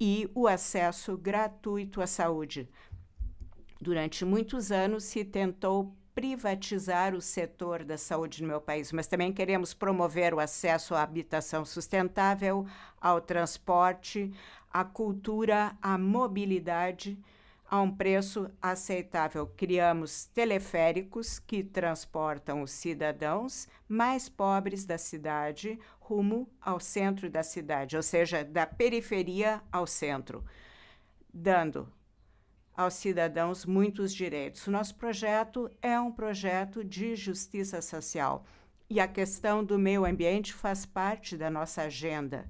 e o acesso gratuito à saúde. Durante muitos anos se tentou privatizar o setor da saúde no meu país, mas também queremos promover o acesso à habitação sustentável, ao transporte, à cultura, à mobilidade a um preço aceitável. Criamos teleféricos que transportam os cidadãos mais pobres da cidade rumo ao centro da cidade, ou seja, da periferia ao centro, dando aos cidadãos muitos direitos. O nosso projeto é um projeto de justiça social e a questão do meio ambiente faz parte da nossa agenda.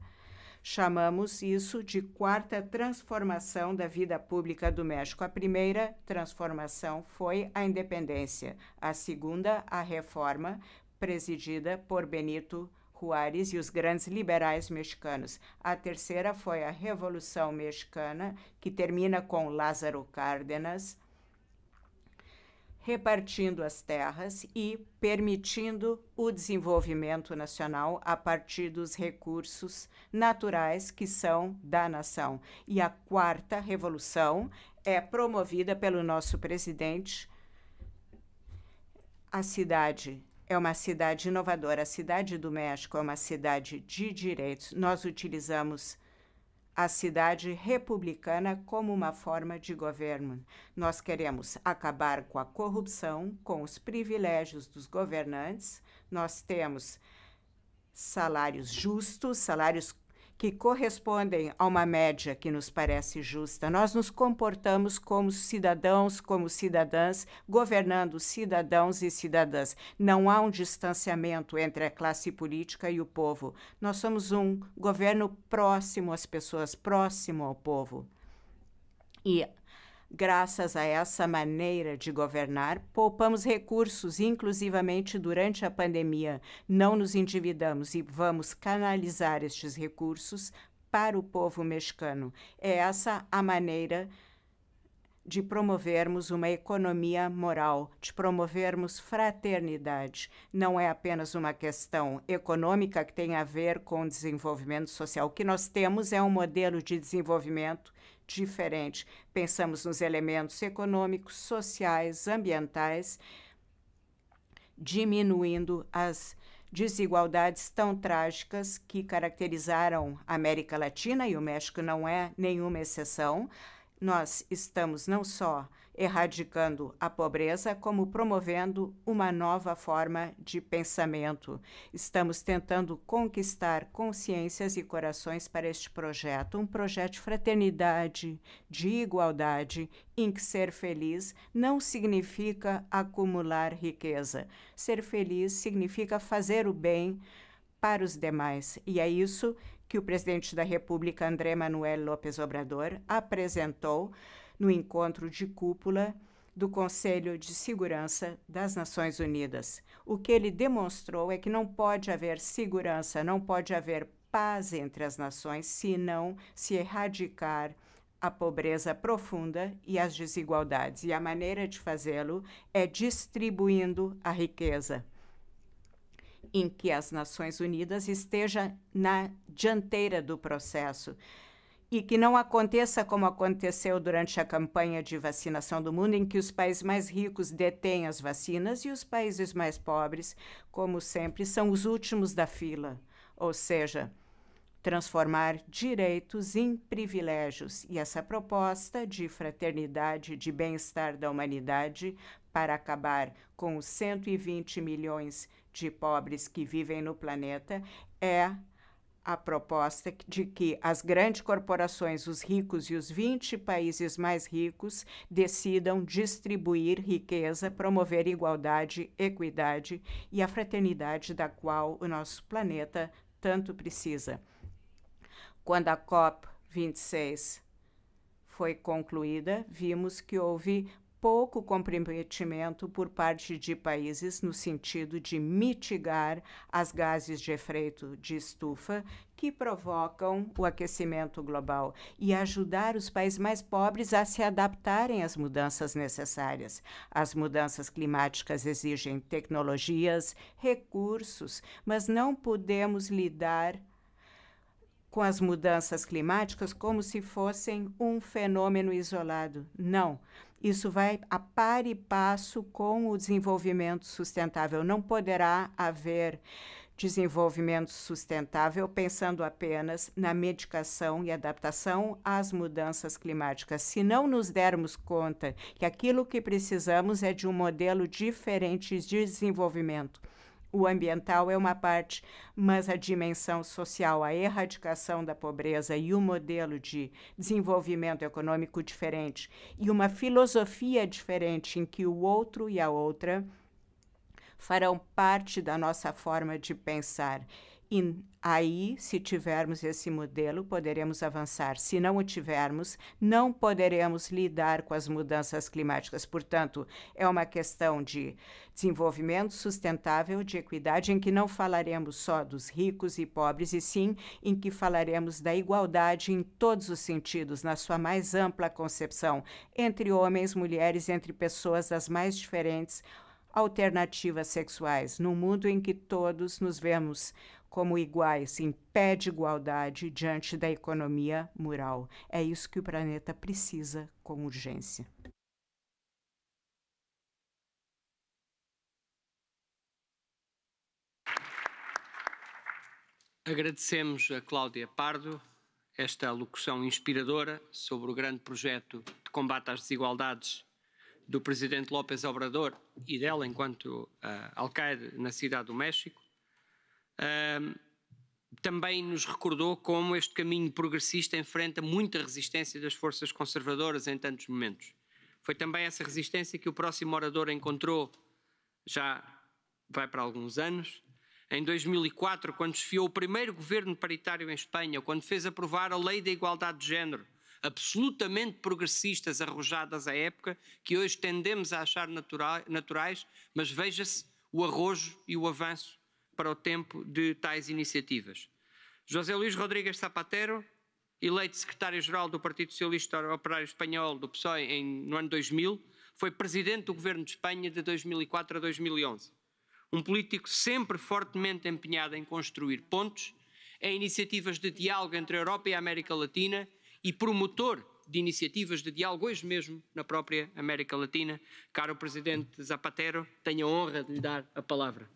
Chamamos isso de quarta transformação da vida pública do México. A primeira transformação foi a independência, a segunda, a reforma, presidida por Benito Juárez e os grandes liberais mexicanos. A terceira foi a Revolução Mexicana, que termina com Lázaro Cárdenas repartindo as terras e permitindo o desenvolvimento nacional a partir dos recursos naturais que são da nação. E a quarta revolução é promovida pelo nosso presidente. A cidade é uma cidade inovadora. A cidade do México é uma cidade de direitos. Nós utilizamos a cidade republicana como uma forma de governo. Nós queremos acabar com a corrupção, com os privilégios dos governantes. Nós temos salários justos, salários que correspondem a uma média que nos parece justa. Nós nos comportamos como cidadãos, como cidadãs, governando cidadãos e cidadãs. Não há um distanciamento entre a classe política e o povo. Nós somos um governo próximo às pessoas, próximo ao povo. E Graças a essa maneira de governar, poupamos recursos, inclusivamente durante a pandemia. Não nos endividamos e vamos canalizar estes recursos para o povo mexicano. É essa a maneira de promovermos uma economia moral, de promovermos fraternidade. Não é apenas uma questão econômica que tem a ver com o desenvolvimento social. O que nós temos é um modelo de desenvolvimento diferente. Pensamos nos elementos econômicos, sociais, ambientais, diminuindo as desigualdades tão trágicas que caracterizaram a América Latina e o México não é nenhuma exceção. Nós estamos não só erradicando a pobreza como promovendo uma nova forma de pensamento. Estamos tentando conquistar consciências e corações para este projeto, um projeto de fraternidade, de igualdade, em que ser feliz não significa acumular riqueza. Ser feliz significa fazer o bem para os demais, e é isso que o presidente da República André Manuel López Obrador apresentou no encontro de cúpula do Conselho de Segurança das Nações Unidas. O que ele demonstrou é que não pode haver segurança, não pode haver paz entre as nações se não se erradicar a pobreza profunda e as desigualdades. E a maneira de fazê-lo é distribuindo a riqueza, em que as Nações Unidas esteja na dianteira do processo e que não aconteça como aconteceu durante a campanha de vacinação do mundo, em que os países mais ricos detêm as vacinas e os países mais pobres, como sempre, são os últimos da fila. Ou seja, transformar direitos em privilégios. E essa proposta de fraternidade, de bem-estar da humanidade, para acabar com os 120 milhões de pobres que vivem no planeta, é a proposta de que as grandes corporações, os ricos e os 20 países mais ricos decidam distribuir riqueza, promover igualdade, equidade e a fraternidade da qual o nosso planeta tanto precisa. Quando a COP 26 foi concluída, vimos que houve pouco comprometimento por parte de países no sentido de mitigar as gases de efeito de estufa que provocam o aquecimento global e ajudar os países mais pobres a se adaptarem às mudanças necessárias. As mudanças climáticas exigem tecnologias, recursos, mas não podemos lidar com as mudanças climáticas como se fossem um fenômeno isolado. Não. Isso vai a par e passo com o desenvolvimento sustentável. Não poderá haver desenvolvimento sustentável pensando apenas na medicação e adaptação às mudanças climáticas. Se não nos dermos conta que aquilo que precisamos é de um modelo diferente de desenvolvimento o ambiental é uma parte, mas a dimensão social, a erradicação da pobreza e o um modelo de desenvolvimento econômico diferente e uma filosofia diferente em que o outro e a outra farão parte da nossa forma de pensar e aí, se tivermos esse modelo, poderemos avançar. Se não o tivermos, não poderemos lidar com as mudanças climáticas. Portanto, é uma questão de desenvolvimento sustentável, de equidade, em que não falaremos só dos ricos e pobres, e sim em que falaremos da igualdade em todos os sentidos, na sua mais ampla concepção, entre homens, mulheres, entre pessoas das mais diferentes alternativas sexuais, num mundo em que todos nos vemos como iguais, em pé de igualdade diante da economia mural. É isso que o planeta precisa com urgência. Agradecemos a Cláudia Pardo esta locução inspiradora sobre o grande projeto de combate às desigualdades do presidente López Obrador e dela enquanto uh, alcaide na cidade do México também nos recordou como este caminho progressista enfrenta muita resistência das forças conservadoras em tantos momentos. Foi também essa resistência que o próximo orador encontrou, já vai para alguns anos, em 2004, quando desfiou o primeiro governo paritário em Espanha, quando fez aprovar a Lei da Igualdade de Género, absolutamente progressistas arrojadas à época, que hoje tendemos a achar naturais, mas veja-se o arrojo e o avanço para o tempo de tais iniciativas. José Luís Rodrigues Zapatero, eleito secretário-geral do Partido Socialista Operário Espanhol, do PSOE, em, no ano 2000, foi presidente do governo de Espanha de 2004 a 2011. Um político sempre fortemente empenhado em construir pontes, em iniciativas de diálogo entre a Europa e a América Latina e promotor de iniciativas de diálogo hoje mesmo na própria América Latina. Caro Presidente Zapatero, tenho a honra de lhe dar a palavra.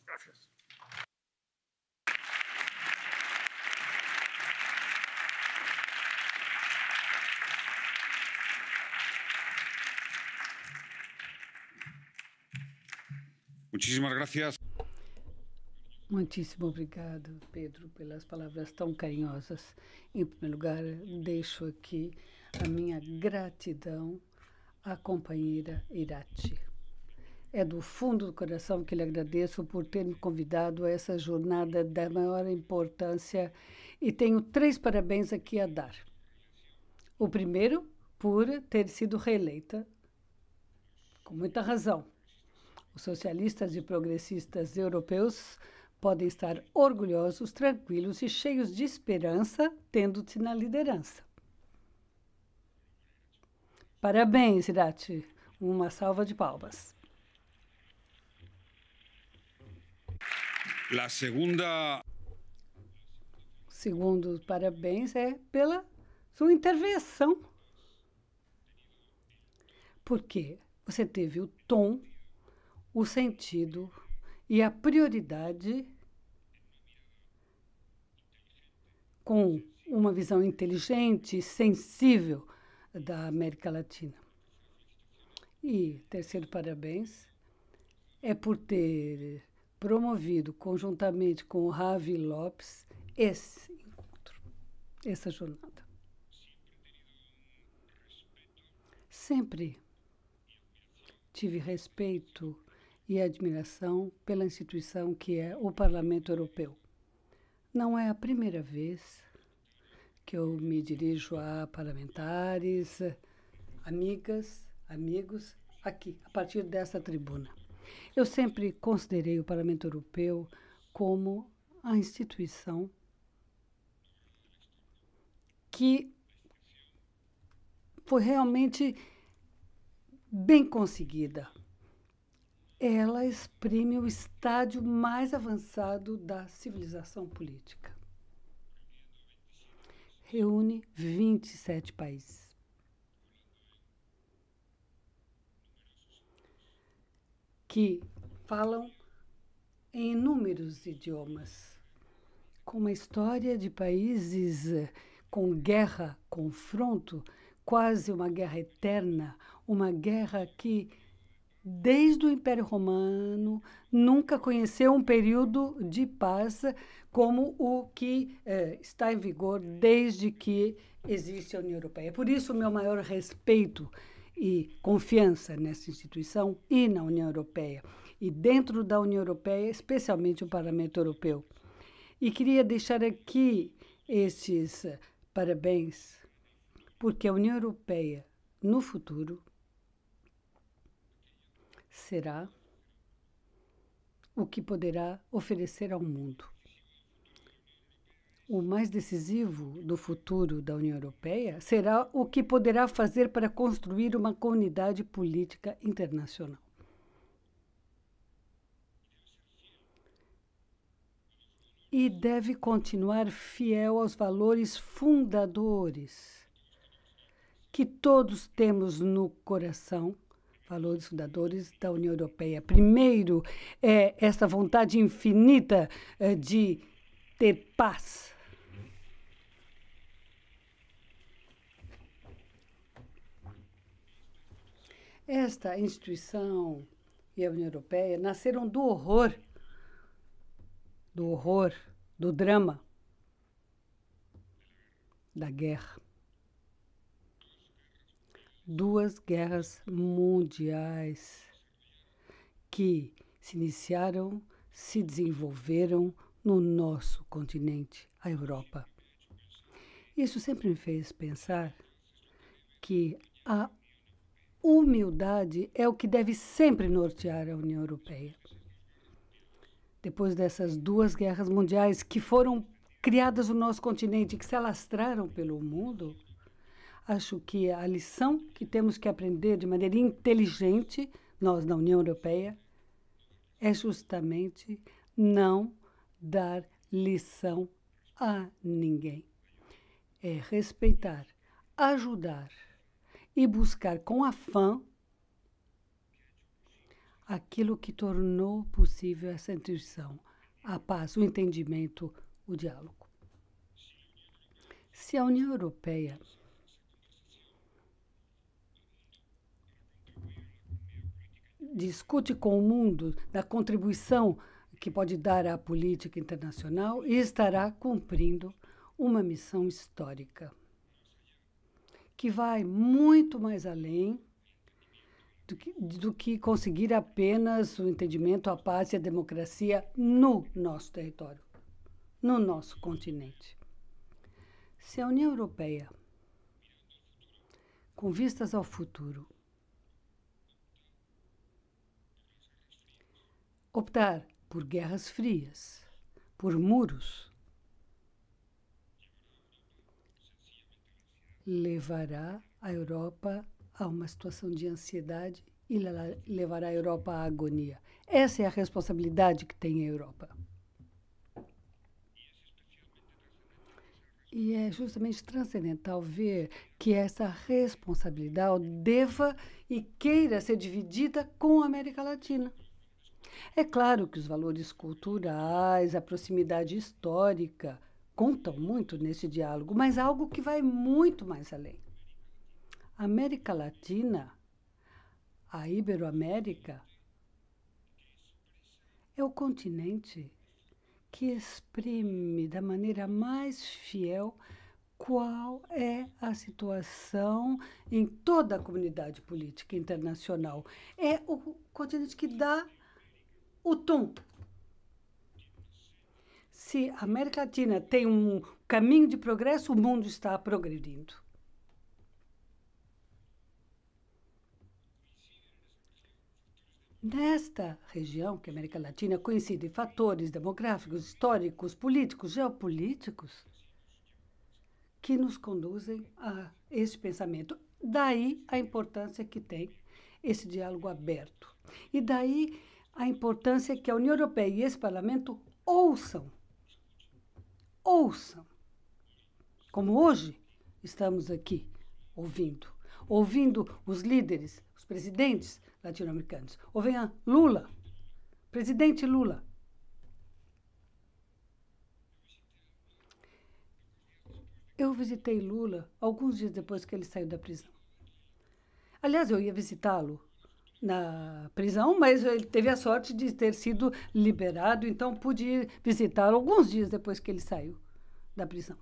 Muitíssimas gracias. Muitíssimo obrigado, Pedro, pelas palavras tão carinhosas. Em primeiro lugar, deixo aqui a minha gratidão à companheira Irati. É do fundo do coração que lhe agradeço por ter me convidado a essa jornada da maior importância e tenho três parabéns aqui a dar. O primeiro, por ter sido reeleita, com muita razão os socialistas e progressistas europeus podem estar orgulhosos, tranquilos e cheios de esperança, tendo-te na liderança. Parabéns, Irati. Uma salva de palmas. A segunda. Segundo parabéns é pela sua intervenção. Porque você teve o tom o sentido e a prioridade com uma visão inteligente e sensível da América Latina. E terceiro parabéns é por ter promovido conjuntamente com o Ravi Lopes esse encontro, essa jornada. Sempre tive respeito e admiração pela instituição que é o Parlamento Europeu. Não é a primeira vez que eu me dirijo a parlamentares, amigas, amigos, aqui, a partir dessa tribuna. Eu sempre considerei o Parlamento Europeu como a instituição que foi realmente bem conseguida ela exprime o estádio mais avançado da civilização política. Reúne 27 países. Que falam em inúmeros idiomas, com uma história de países eh, com guerra, confronto, quase uma guerra eterna, uma guerra que desde o Império Romano, nunca conheceu um período de paz como o que eh, está em vigor desde que existe a União Europeia. Por isso, o meu maior respeito e confiança nessa instituição e na União Europeia, e dentro da União Europeia, especialmente o Parlamento Europeu. E queria deixar aqui estes parabéns, porque a União Europeia, no futuro, será o que poderá oferecer ao mundo. O mais decisivo do futuro da União Europeia será o que poderá fazer para construir uma comunidade política internacional. E deve continuar fiel aos valores fundadores que todos temos no coração valores fundadores da União Europeia. Primeiro, é essa vontade infinita é, de ter paz. Esta instituição e a União Europeia nasceram do horror, do horror, do drama, da guerra duas guerras mundiais que se iniciaram, se desenvolveram no nosso continente, a Europa. Isso sempre me fez pensar que a humildade é o que deve sempre nortear a União Europeia. Depois dessas duas guerras mundiais que foram criadas no nosso continente, que se alastraram pelo mundo, Acho que a lição que temos que aprender de maneira inteligente, nós na União Europeia, é justamente não dar lição a ninguém. É respeitar, ajudar e buscar com afã aquilo que tornou possível essa intuição, a paz, o entendimento, o diálogo. Se a União Europeia discute com o mundo da contribuição que pode dar à política internacional e estará cumprindo uma missão histórica que vai muito mais além do que, do que, conseguir apenas o entendimento, a paz e a democracia no nosso território, no nosso continente. Se a União Europeia, com vistas ao futuro, optar por guerras frias, por muros, levará a Europa a uma situação de ansiedade e levará a Europa à agonia. Essa é a responsabilidade que tem a Europa. E é justamente transcendental ver que essa responsabilidade deva e queira ser dividida com a América Latina. É claro que os valores culturais, a proximidade histórica contam muito nesse diálogo, mas algo que vai muito mais além. A América Latina, a Iberoamérica, é o continente que exprime da maneira mais fiel qual é a situação em toda a comunidade política internacional. É o continente que dá o tom. Se a América Latina tem um caminho de progresso, o mundo está progredindo. Nesta região, que a América Latina coincide fatores demográficos, históricos, políticos, geopolíticos, que nos conduzem a esse pensamento. Daí a importância que tem esse diálogo aberto. E daí a importância que a União Europeia e esse parlamento ouçam, ouçam, como hoje estamos aqui ouvindo, ouvindo os líderes, os presidentes latino-americanos. Ouvem a Lula, presidente Lula. Eu visitei Lula alguns dias depois que ele saiu da prisão. Aliás, eu ia visitá-lo na prisão, mas ele teve a sorte de ter sido liberado, então pude visitar alguns dias depois que ele saiu da prisão.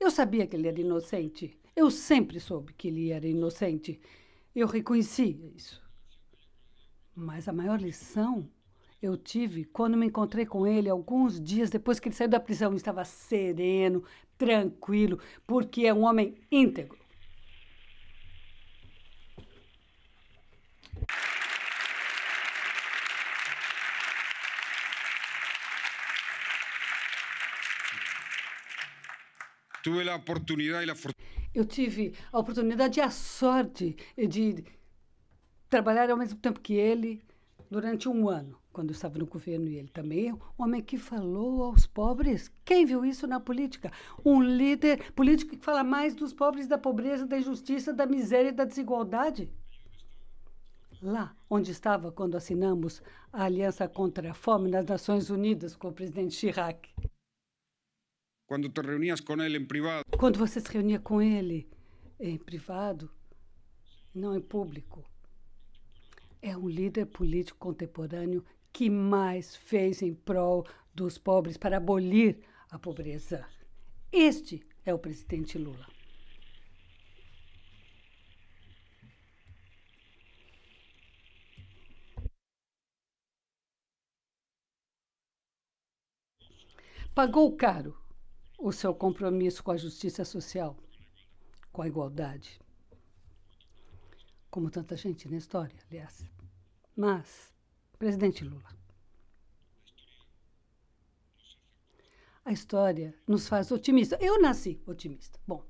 Eu sabia que ele era inocente. Eu sempre soube que ele era inocente. Eu reconhecia isso. Mas a maior lição eu tive quando me encontrei com ele alguns dias depois que ele saiu da prisão. Ele estava sereno, tranquilo, porque é um homem íntegro. Tuve a oportunidade e a fortuna. Eu tive a oportunidade e a sorte de trabalhar ao mesmo tempo que ele durante um ano, quando eu estava no governo, e ele também, é um homem que falou aos pobres. Quem viu isso na política? Um líder político que fala mais dos pobres, da pobreza, da injustiça, da miséria e da desigualdade. Lá onde estava quando assinamos a Aliança contra a Fome nas Nações Unidas com o presidente Chirac. Quando te reunias com ele em privado. Quando você se reunia com ele em privado, não em público. É um líder político contemporâneo que mais fez em prol dos pobres para abolir a pobreza. Este é o presidente Lula. Pagou caro o seu compromisso com a justiça social, com a igualdade. Como tanta gente na história, aliás. Mas, presidente Lula, a história nos faz otimistas. Eu nasci otimista. Bom.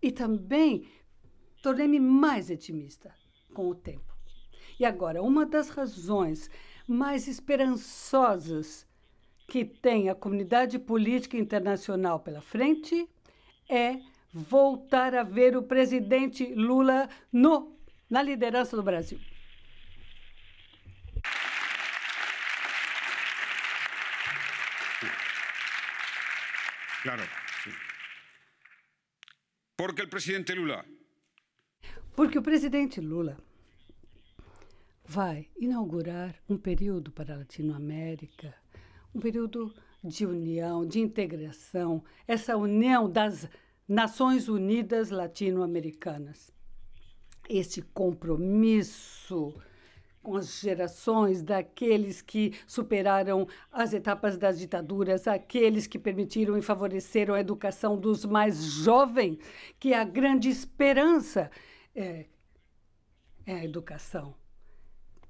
E também tornei-me mais otimista com o tempo. E agora, uma das razões mais esperançosas que tem a comunidade política internacional pela frente é voltar a ver o presidente Lula no, na liderança do Brasil. Claro. Porque o presidente Lula. Porque o presidente Lula vai inaugurar um período para a Latinoamérica um período de união, de integração, essa união das Nações Unidas Latino-Americanas. Este compromisso com as gerações daqueles que superaram as etapas das ditaduras, aqueles que permitiram e favoreceram a educação dos mais jovens, que é a grande esperança é, é a educação.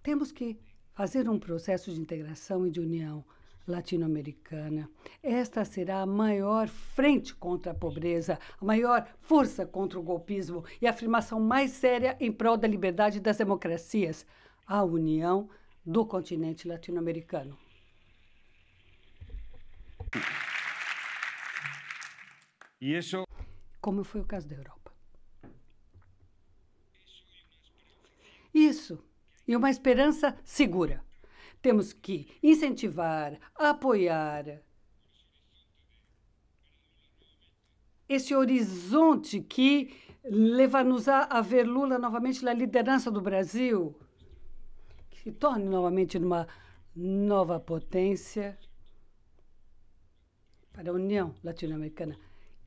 Temos que fazer um processo de integração e de união latino-americana. Esta será a maior frente contra a pobreza, a maior força contra o golpismo e a afirmação mais séria em prol da liberdade e das democracias a união do continente latino-americano. E isso como foi o caso da Europa. Isso e uma esperança segura. Temos que incentivar, apoiar esse horizonte que leva-nos a, a ver Lula novamente na liderança do Brasil, que se torne novamente uma nova potência para a União Latino-Americana.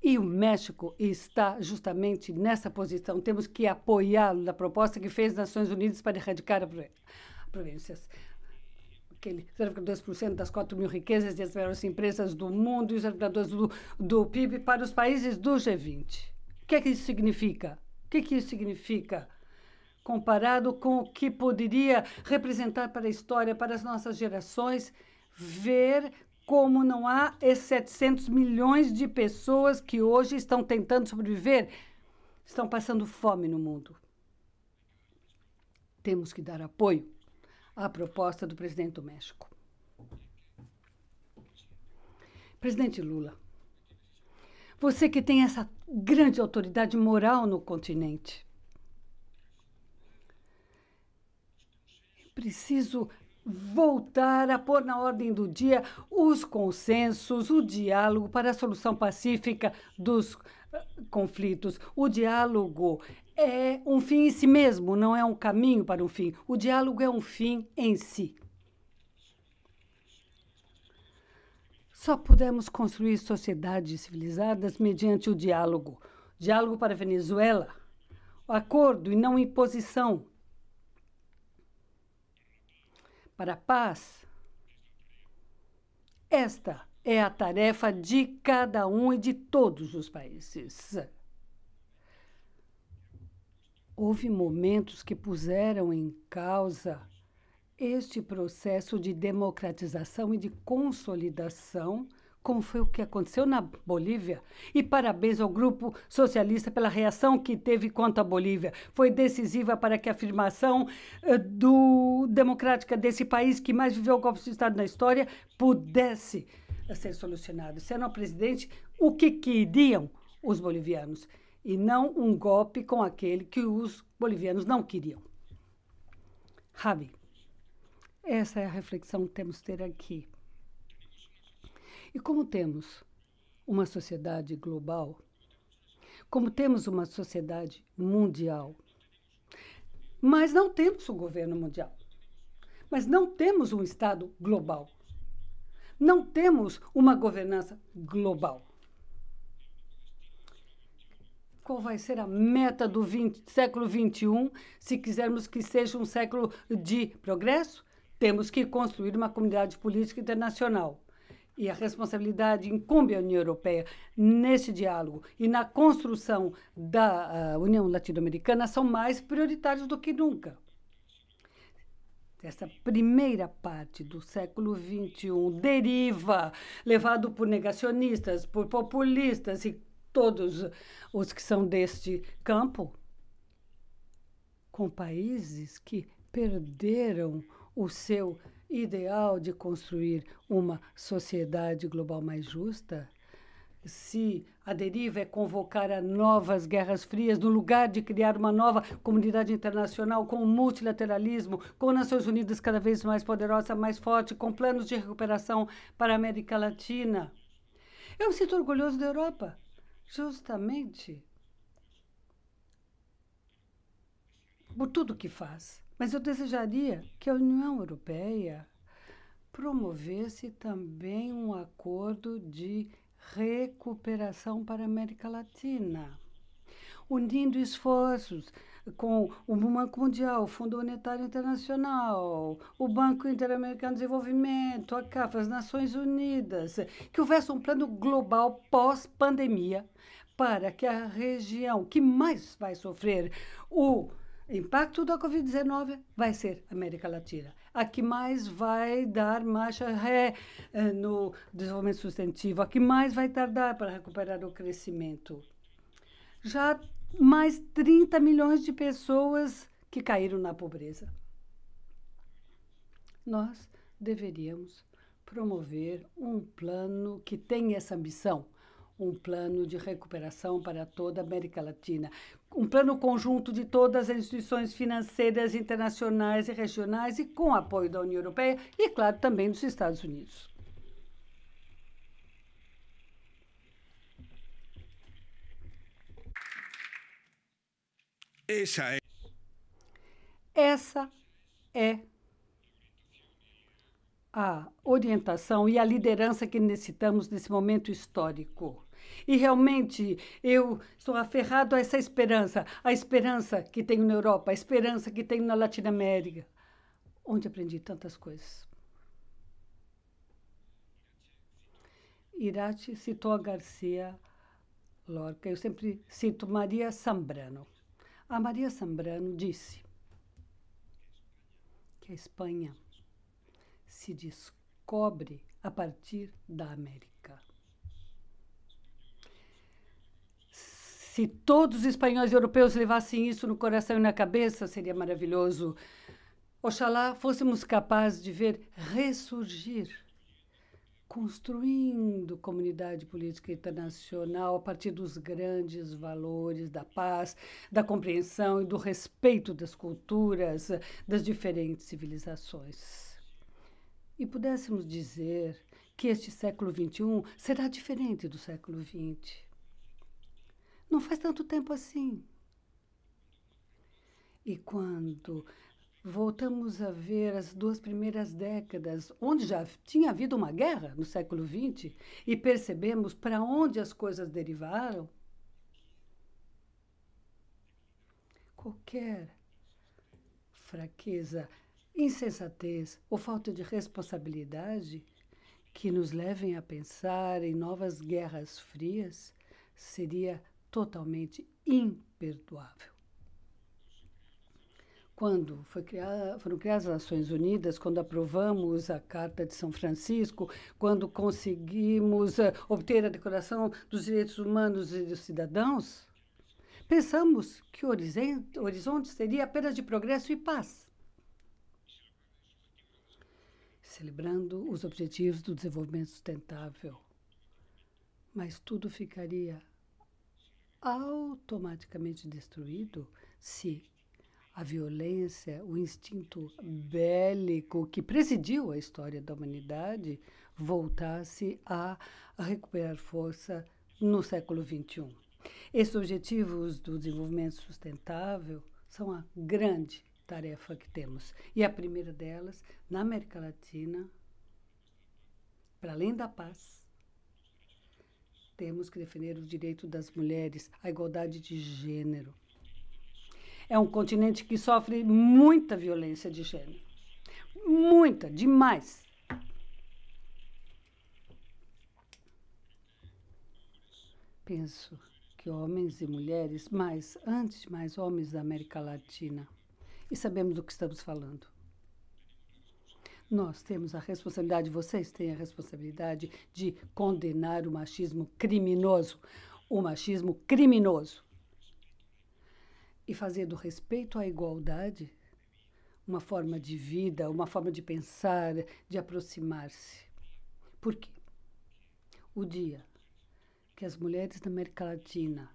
E o México está justamente nessa posição. Temos que apoiá-lo na proposta que fez as Nações Unidas para erradicar as províncias aquele 0,2% das 4 mil riquezas das maiores empresas do mundo e 0,2% do, do PIB para os países do G20. O que é que isso significa? O que, é que isso significa? Comparado com o que poderia representar para a história, para as nossas gerações, ver como não há esses 700 milhões de pessoas que hoje estão tentando sobreviver, estão passando fome no mundo. Temos que dar apoio à proposta do presidente do México. Presidente Lula, você que tem essa grande autoridade moral no continente, preciso voltar a pôr na ordem do dia os consensos, o diálogo para a solução pacífica dos eh, conflitos. O diálogo é um fim em si mesmo, não é um caminho para um fim. O diálogo é um fim em si. Só podemos construir sociedades civilizadas mediante o diálogo. Diálogo para a Venezuela, acordo e não imposição. Para a paz, esta é a tarefa de cada um e de todos os países houve momentos que puseram em causa este processo de democratização e de consolidação, como foi o que aconteceu na Bolívia. E parabéns ao grupo socialista pela reação que teve quanto à Bolívia. Foi decisiva para que a afirmação eh, do democrática desse país que mais viveu o golpe de Estado na história pudesse eh, ser solucionada. Sendo a presidente, o que queriam os bolivianos? e não um golpe com aquele que os bolivianos não queriam. Rabi, essa é a reflexão que temos que ter aqui. E como temos uma sociedade global, como temos uma sociedade mundial, mas não temos um governo mundial, mas não temos um Estado global, não temos uma governança global qual vai ser a meta do 20, século XXI se quisermos que seja um século de progresso? Temos que construir uma comunidade política internacional. E a responsabilidade incumbe à União Europeia nesse diálogo e na construção da ah, União Latino-Americana são mais prioritários do que nunca. Essa primeira parte do século XXI deriva, levado por negacionistas, por populistas e todos os que são deste campo, com países que perderam o seu ideal de construir uma sociedade global mais justa, se a deriva é convocar a novas guerras frias, no lugar de criar uma nova comunidade internacional com multilateralismo, com Nações Unidas cada vez mais poderosa, mais forte, com planos de recuperação para a América Latina. Eu me sinto orgulhoso da Europa justamente por tudo que faz. Mas eu desejaria que a União Europeia promovesse também um acordo de recuperação para a América Latina, unindo esforços com o Banco Mundial, o Fundo Monetário Internacional, o Banco Interamericano de Desenvolvimento, a CAF, as Nações Unidas, que houvesse um plano global pós-pandemia para que a região que mais vai sofrer o impacto da Covid-19 vai ser a América Latina. A que mais vai dar marcha ré eh, no desenvolvimento sustentivo, a que mais vai tardar para recuperar o crescimento. Já mais 30 milhões de pessoas que caíram na pobreza. Nós deveríamos promover um plano que tenha essa ambição, um plano de recuperação para toda a América Latina, um plano conjunto de todas as instituições financeiras internacionais e regionais e com apoio da União Europeia e, claro, também dos Estados Unidos. Essa é. Essa é a orientação e a liderança que necessitamos nesse momento histórico. E realmente eu estou aferrado a essa esperança, a esperança que tenho na Europa, a esperança que tenho na Latinoamérica, onde aprendi tantas coisas. Irati citou a Garcia Lorca, eu sempre cito Maria Sambrano a Maria Sambrano disse que a Espanha se descobre a partir da América. Se todos os espanhóis e europeus levassem isso no coração e na cabeça, seria maravilhoso. Oxalá fôssemos capazes de ver ressurgir construindo comunidade política internacional a partir dos grandes valores da paz, da compreensão e do respeito das culturas das diferentes civilizações. E pudéssemos dizer que este século XXI será diferente do século XX. Não faz tanto tempo assim. E quando voltamos a ver as duas primeiras décadas, onde já tinha havido uma guerra no século XX, e percebemos para onde as coisas derivaram. Qualquer fraqueza, insensatez ou falta de responsabilidade que nos levem a pensar em novas guerras frias seria totalmente imperdoável quando criada, foram criadas as Nações Unidas, quando aprovamos a Carta de São Francisco, quando conseguimos uh, obter a Declaração dos Direitos Humanos e dos Cidadãos, pensamos que o horizonte, horizonte seria apenas de progresso e paz. Celebrando os objetivos do desenvolvimento sustentável. Mas tudo ficaria automaticamente destruído se a violência, o instinto bélico que presidiu a história da humanidade voltasse a, recuperar força no século XXI. Esses objetivos do desenvolvimento sustentável são a grande tarefa que temos. E a primeira delas, na América Latina, para além da paz, temos que defender o direito das mulheres, a igualdade de gênero, é um continente que sofre muita violência de gênero. Muita, demais. Penso que homens e mulheres, mas antes de mais homens da América Latina, e sabemos do que estamos falando. Nós temos a responsabilidade, vocês têm a responsabilidade de condenar o machismo criminoso. O machismo criminoso e fazer do respeito à igualdade uma forma de vida, uma forma de pensar, de aproximar-se. Por quê? O dia que as mulheres da América Latina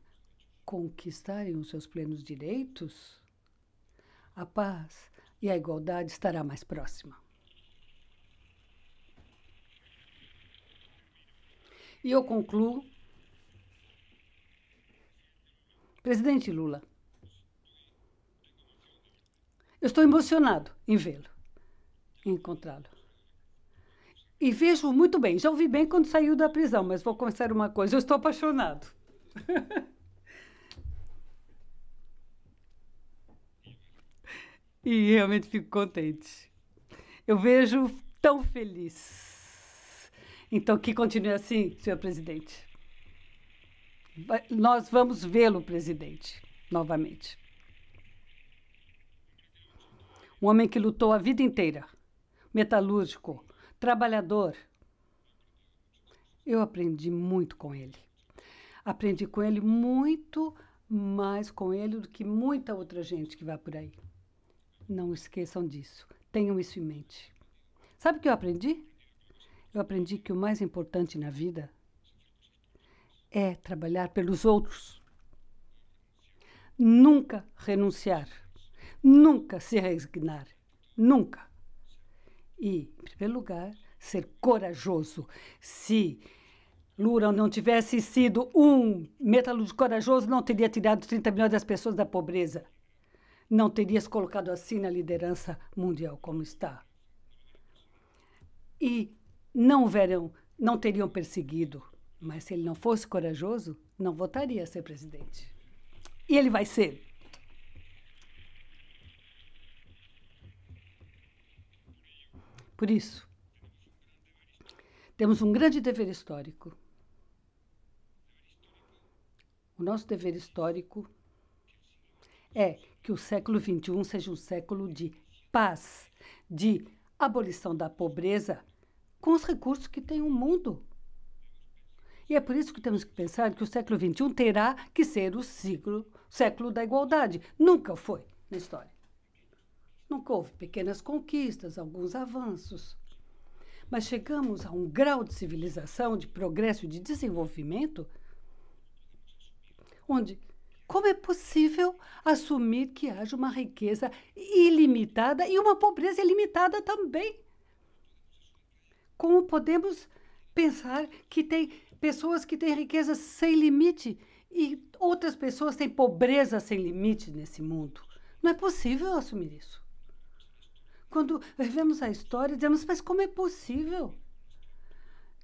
conquistarem os seus plenos direitos, a paz e a igualdade estará mais próxima. E eu concluo. Presidente Lula, eu estou emocionado em vê-lo, em encontrá-lo. E vejo muito bem. Já ouvi bem quando saiu da prisão, mas vou confessar uma coisa: eu estou apaixonado. e realmente fico contente. Eu vejo tão feliz. Então, que continue assim, senhor presidente. Nós vamos vê-lo, presidente, novamente. Um homem que lutou a vida inteira, metalúrgico, trabalhador. Eu aprendi muito com ele. Aprendi com ele muito mais com ele do que muita outra gente que vai por aí. Não esqueçam disso. Tenham isso em mente. Sabe o que eu aprendi? Eu aprendi que o mais importante na vida é trabalhar pelos outros. Nunca renunciar. Nunca se resignar. Nunca. E, em primeiro lugar, ser corajoso. Se Lula não tivesse sido um metalúrgico corajoso, não teria tirado 30 milhões das pessoas da pobreza. Não teria se colocado assim na liderança mundial como está. E não verão, não teriam perseguido. Mas se ele não fosse corajoso, não votaria a ser presidente. E ele vai ser. Por isso, temos um grande dever histórico. O nosso dever histórico é que o século XXI seja um século de paz, de abolição da pobreza com os recursos que tem o mundo. E é por isso que temos que pensar que o século XXI terá que ser o século da igualdade. Nunca foi na história. Nunca houve pequenas conquistas, alguns avanços. Mas chegamos a um grau de civilização, de progresso e de desenvolvimento onde como é possível assumir que haja uma riqueza ilimitada e uma pobreza ilimitada também? Como podemos pensar que tem pessoas que têm riqueza sem limite e outras pessoas têm pobreza sem limite nesse mundo? Não é possível assumir isso. Quando vemos a história, dizemos, mas como é possível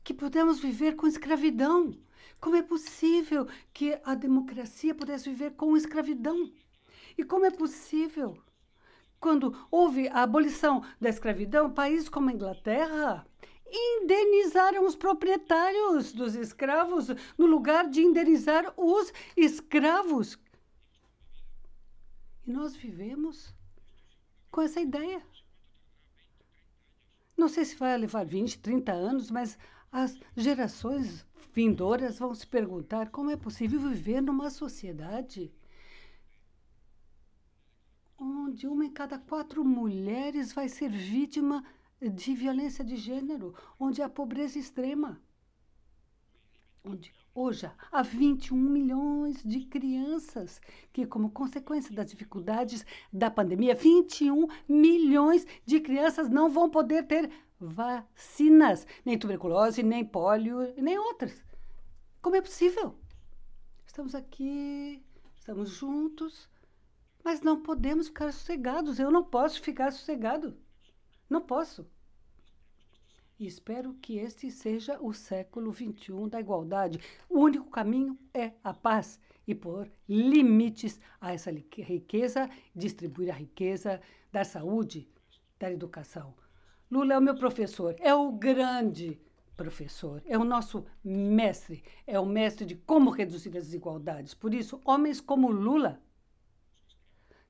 que pudemos viver com escravidão? Como é possível que a democracia pudesse viver com escravidão? E como é possível, quando houve a abolição da escravidão, países como a Inglaterra indenizaram os proprietários dos escravos no lugar de indenizar os escravos. E nós vivemos com essa ideia não sei se vai levar 20, 30 anos, mas as gerações vindouras vão se perguntar como é possível viver numa sociedade onde uma em cada quatro mulheres vai ser vítima de violência de gênero, onde há pobreza extrema, onde hoje há 21 milhões de crianças, que como consequência das dificuldades da pandemia, 21 milhões de crianças não vão poder ter vacinas, nem tuberculose, nem pólio, nem outras. Como é possível? Estamos aqui, estamos juntos, mas não podemos ficar sossegados. Eu não posso ficar sossegado. Não posso. E espero que este seja o século XXI da igualdade. O único caminho é a paz e pôr limites a essa riqueza, distribuir a riqueza, dar saúde, dar educação. Lula é o meu professor, é o grande professor, é o nosso mestre, é o mestre de como reduzir as desigualdades. Por isso, homens como Lula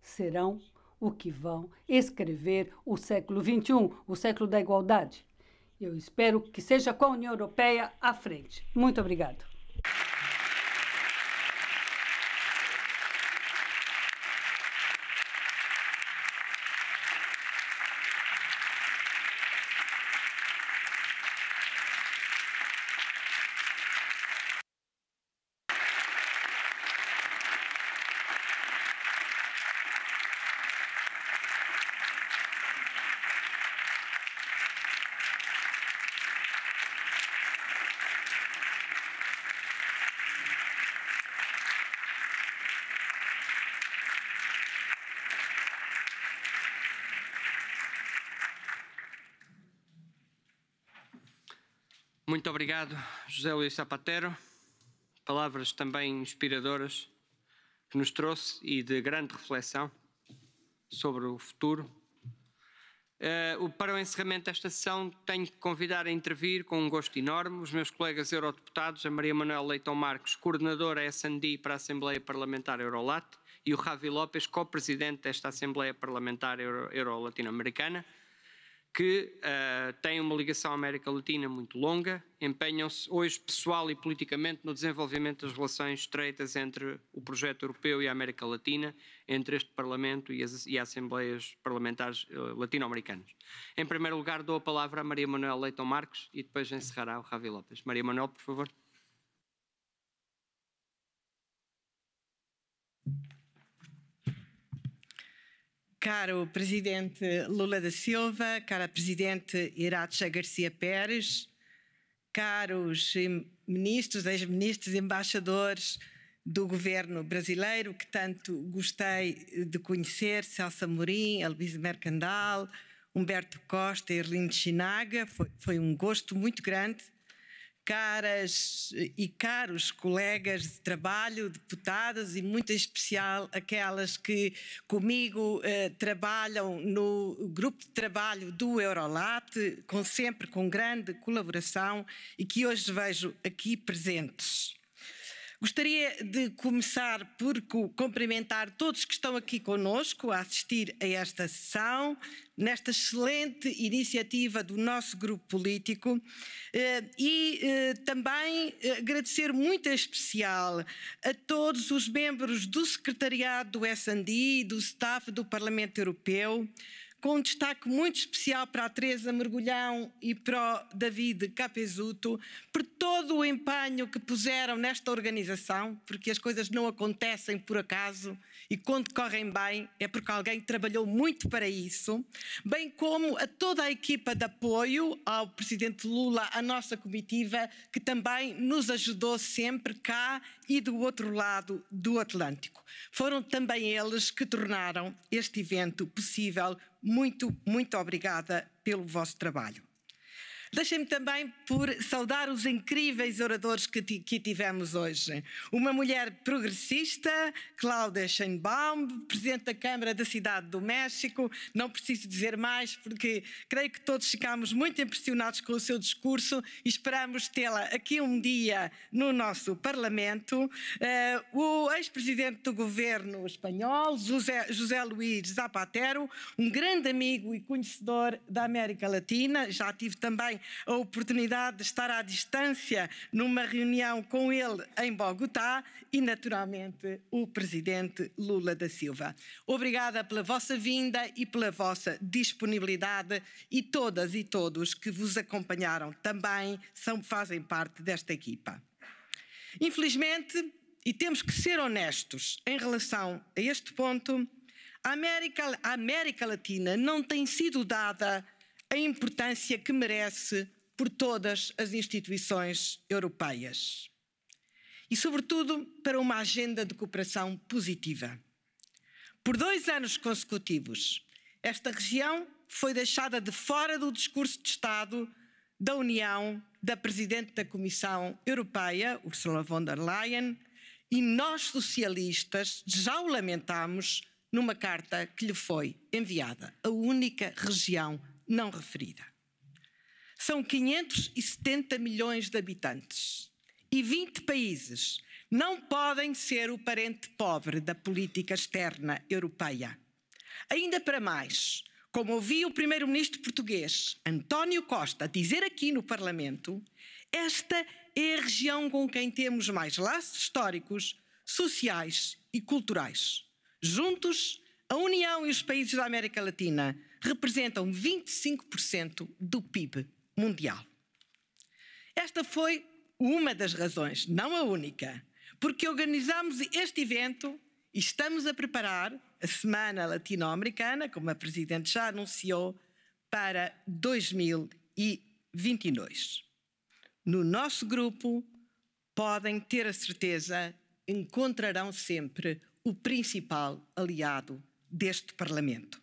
serão o que vão escrever o século XXI, o século da igualdade. Eu espero que seja com a União Europeia à frente. Muito obrigado. Muito obrigado, José Luís Zapatero. Palavras também inspiradoras que nos trouxe e de grande reflexão sobre o futuro. Uh, para o encerramento desta sessão, tenho que convidar a intervir com um gosto enorme os meus colegas eurodeputados, a Maria Manuel Leitão Marques, coordenadora S&D para a Assembleia Parlamentar Eurolat, e o Javi Lopes, co-presidente desta Assembleia Parlamentar Euro-Latino-Americana. euro latino americana euro americana que uh, têm uma ligação à América Latina muito longa, empenham-se hoje pessoal e politicamente no desenvolvimento das relações estreitas entre o projeto europeu e a América Latina, entre este Parlamento e as, e as Assembleias Parlamentares uh, Latino-Americanas. Em primeiro lugar, dou a palavra a Maria Manuel Leitão Marques e depois encerrará o Javi Lopes. Maria Manuel, por favor. caro presidente Lula da Silva, cara presidente Iratxa Garcia Pérez, caros ministros, ex-ministros, embaixadores do governo brasileiro, que tanto gostei de conhecer, Celso Amorim, Aloysio Mercandal, Humberto Costa e Erlindo Chinaga, foi, foi um gosto muito grande caras e caros colegas de trabalho, deputadas e muito em especial aquelas que comigo eh, trabalham no grupo de trabalho do Eurolat, com sempre com grande colaboração e que hoje vejo aqui presentes. Gostaria de começar por cumprimentar todos que estão aqui conosco a assistir a esta sessão, nesta excelente iniciativa do nosso grupo político eh, e eh, também eh, agradecer muito em especial a todos os membros do secretariado do S&D, do staff do Parlamento Europeu, com um destaque muito especial para a Teresa Mergulhão e para o David Capesuto por todo o empenho que puseram nesta organização, porque as coisas não acontecem por acaso e quando correm bem é porque alguém trabalhou muito para isso, bem como a toda a equipa de apoio ao Presidente Lula, a nossa comitiva, que também nos ajudou sempre cá e do outro lado do Atlântico. Foram também eles que tornaram este evento possível muito, muito obrigada pelo vosso trabalho. Deixem-me também por saudar os incríveis oradores que, que tivemos hoje. Uma mulher progressista, Cláudia Sheinbaum, Presidente da Câmara da Cidade do México. Não preciso dizer mais, porque creio que todos ficámos muito impressionados com o seu discurso e esperamos tê-la aqui um dia no nosso Parlamento. Uh, o ex-presidente do governo espanhol, José, José Luís Zapatero, um grande amigo e conhecedor da América Latina. Já tive também a oportunidade de estar à distância numa reunião com ele em Bogotá e, naturalmente, o presidente Lula da Silva. Obrigada pela vossa vinda e pela vossa disponibilidade e todas e todos que vos acompanharam também são, fazem parte desta equipa. Infelizmente, e temos que ser honestos em relação a este ponto, a América, a América Latina não tem sido dada a importância que merece por todas as instituições europeias. E, sobretudo, para uma agenda de cooperação positiva. Por dois anos consecutivos, esta região foi deixada de fora do discurso de Estado da União, da Presidente da Comissão Europeia, Ursula von der Leyen, e nós socialistas já o lamentámos numa carta que lhe foi enviada, a única região não referida. São 570 milhões de habitantes e 20 países não podem ser o parente pobre da política externa europeia. Ainda para mais, como ouvi o primeiro-ministro português António Costa dizer aqui no Parlamento, esta é a região com quem temos mais laços históricos, sociais e culturais. Juntos, a União e os países da América Latina representam 25% do PIB mundial. Esta foi uma das razões, não a única, porque organizamos este evento e estamos a preparar a Semana Latino-Americana, como a Presidente já anunciou, para 2022. No nosso grupo, podem ter a certeza, encontrarão sempre o principal aliado deste Parlamento.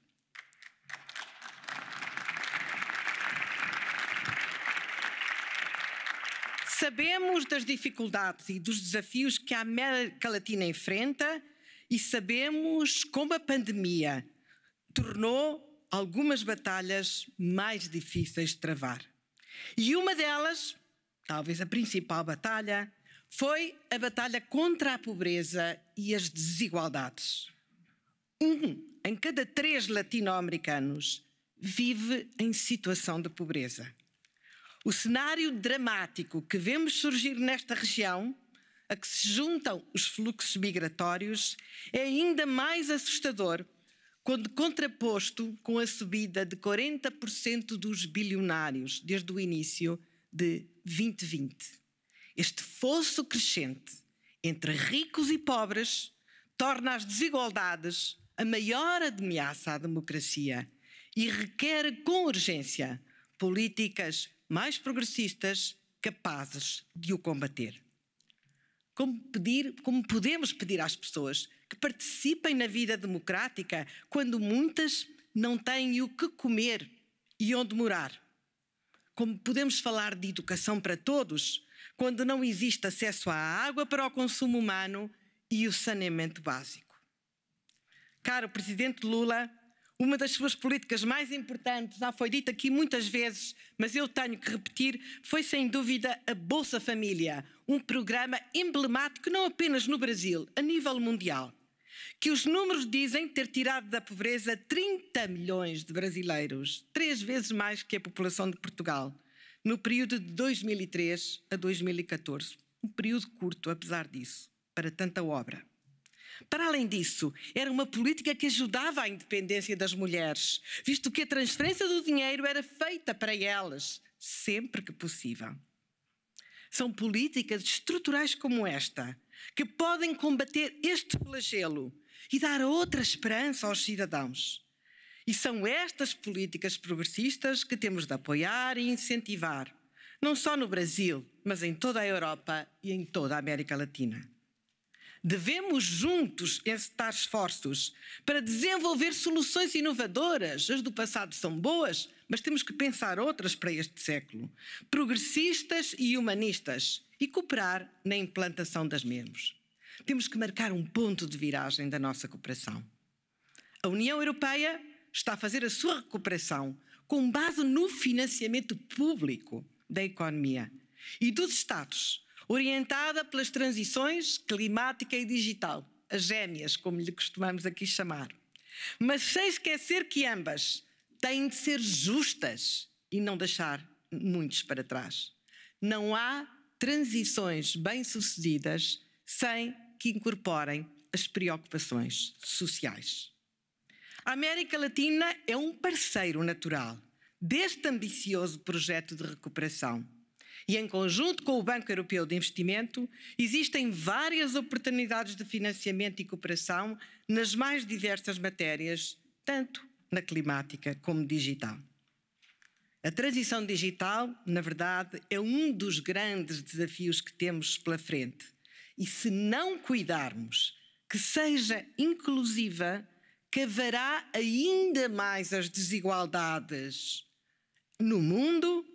Sabemos das dificuldades e dos desafios que a América Latina enfrenta e sabemos como a pandemia tornou algumas batalhas mais difíceis de travar. E uma delas, talvez a principal batalha, foi a batalha contra a pobreza e as desigualdades. Um em cada três latino-americanos vive em situação de pobreza. O cenário dramático que vemos surgir nesta região, a que se juntam os fluxos migratórios, é ainda mais assustador quando contraposto com a subida de 40% dos bilionários desde o início de 2020. Este fosso crescente entre ricos e pobres torna as desigualdades a maior ameaça à democracia e requer com urgência políticas mais progressistas capazes de o combater. Como, pedir, como podemos pedir às pessoas que participem na vida democrática quando muitas não têm o que comer e onde morar? Como podemos falar de educação para todos quando não existe acesso à água para o consumo humano e o saneamento básico? Caro Presidente Lula, uma das suas políticas mais importantes, já foi dita aqui muitas vezes, mas eu tenho que repetir, foi sem dúvida a Bolsa Família, um programa emblemático não apenas no Brasil, a nível mundial, que os números dizem ter tirado da pobreza 30 milhões de brasileiros, três vezes mais que a população de Portugal, no período de 2003 a 2014. Um período curto, apesar disso, para tanta obra. Para além disso, era uma política que ajudava a independência das mulheres, visto que a transferência do dinheiro era feita para elas, sempre que possível. São políticas estruturais como esta que podem combater este flagelo e dar outra esperança aos cidadãos. E são estas políticas progressistas que temos de apoiar e incentivar, não só no Brasil, mas em toda a Europa e em toda a América Latina. Devemos juntos encetar esforços para desenvolver soluções inovadoras. As do passado são boas, mas temos que pensar outras para este século, progressistas e humanistas, e cooperar na implantação das mesmas. Temos que marcar um ponto de viragem da nossa cooperação. A União Europeia está a fazer a sua recuperação com base no financiamento público da economia e dos Estados orientada pelas transições climática e digital, as gêmeas, como lhe costumamos aqui chamar. Mas sem esquecer que ambas têm de ser justas e não deixar muitos para trás. Não há transições bem-sucedidas sem que incorporem as preocupações sociais. A América Latina é um parceiro natural deste ambicioso projeto de recuperação e em conjunto com o Banco Europeu de Investimento, existem várias oportunidades de financiamento e cooperação nas mais diversas matérias, tanto na climática como digital. A transição digital, na verdade, é um dos grandes desafios que temos pela frente. E se não cuidarmos que seja inclusiva, cavará ainda mais as desigualdades no mundo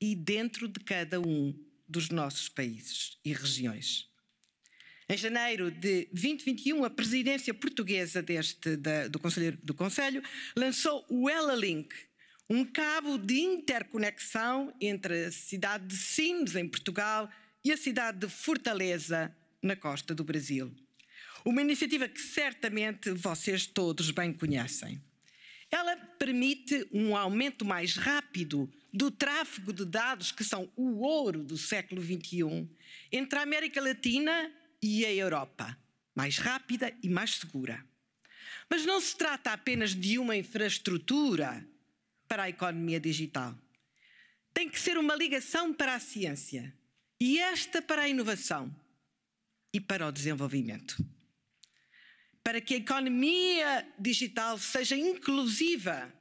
e dentro de cada um dos nossos países e regiões. Em janeiro de 2021, a presidência portuguesa deste, da, do, Conselho, do Conselho lançou o Elalink, link um cabo de interconexão entre a cidade de Sines, em Portugal, e a cidade de Fortaleza, na costa do Brasil. Uma iniciativa que certamente vocês todos bem conhecem. Ela permite um aumento mais rápido do tráfego de dados, que são o ouro do século XXI, entre a América Latina e a Europa, mais rápida e mais segura. Mas não se trata apenas de uma infraestrutura para a economia digital. Tem que ser uma ligação para a ciência e esta para a inovação e para o desenvolvimento. Para que a economia digital seja inclusiva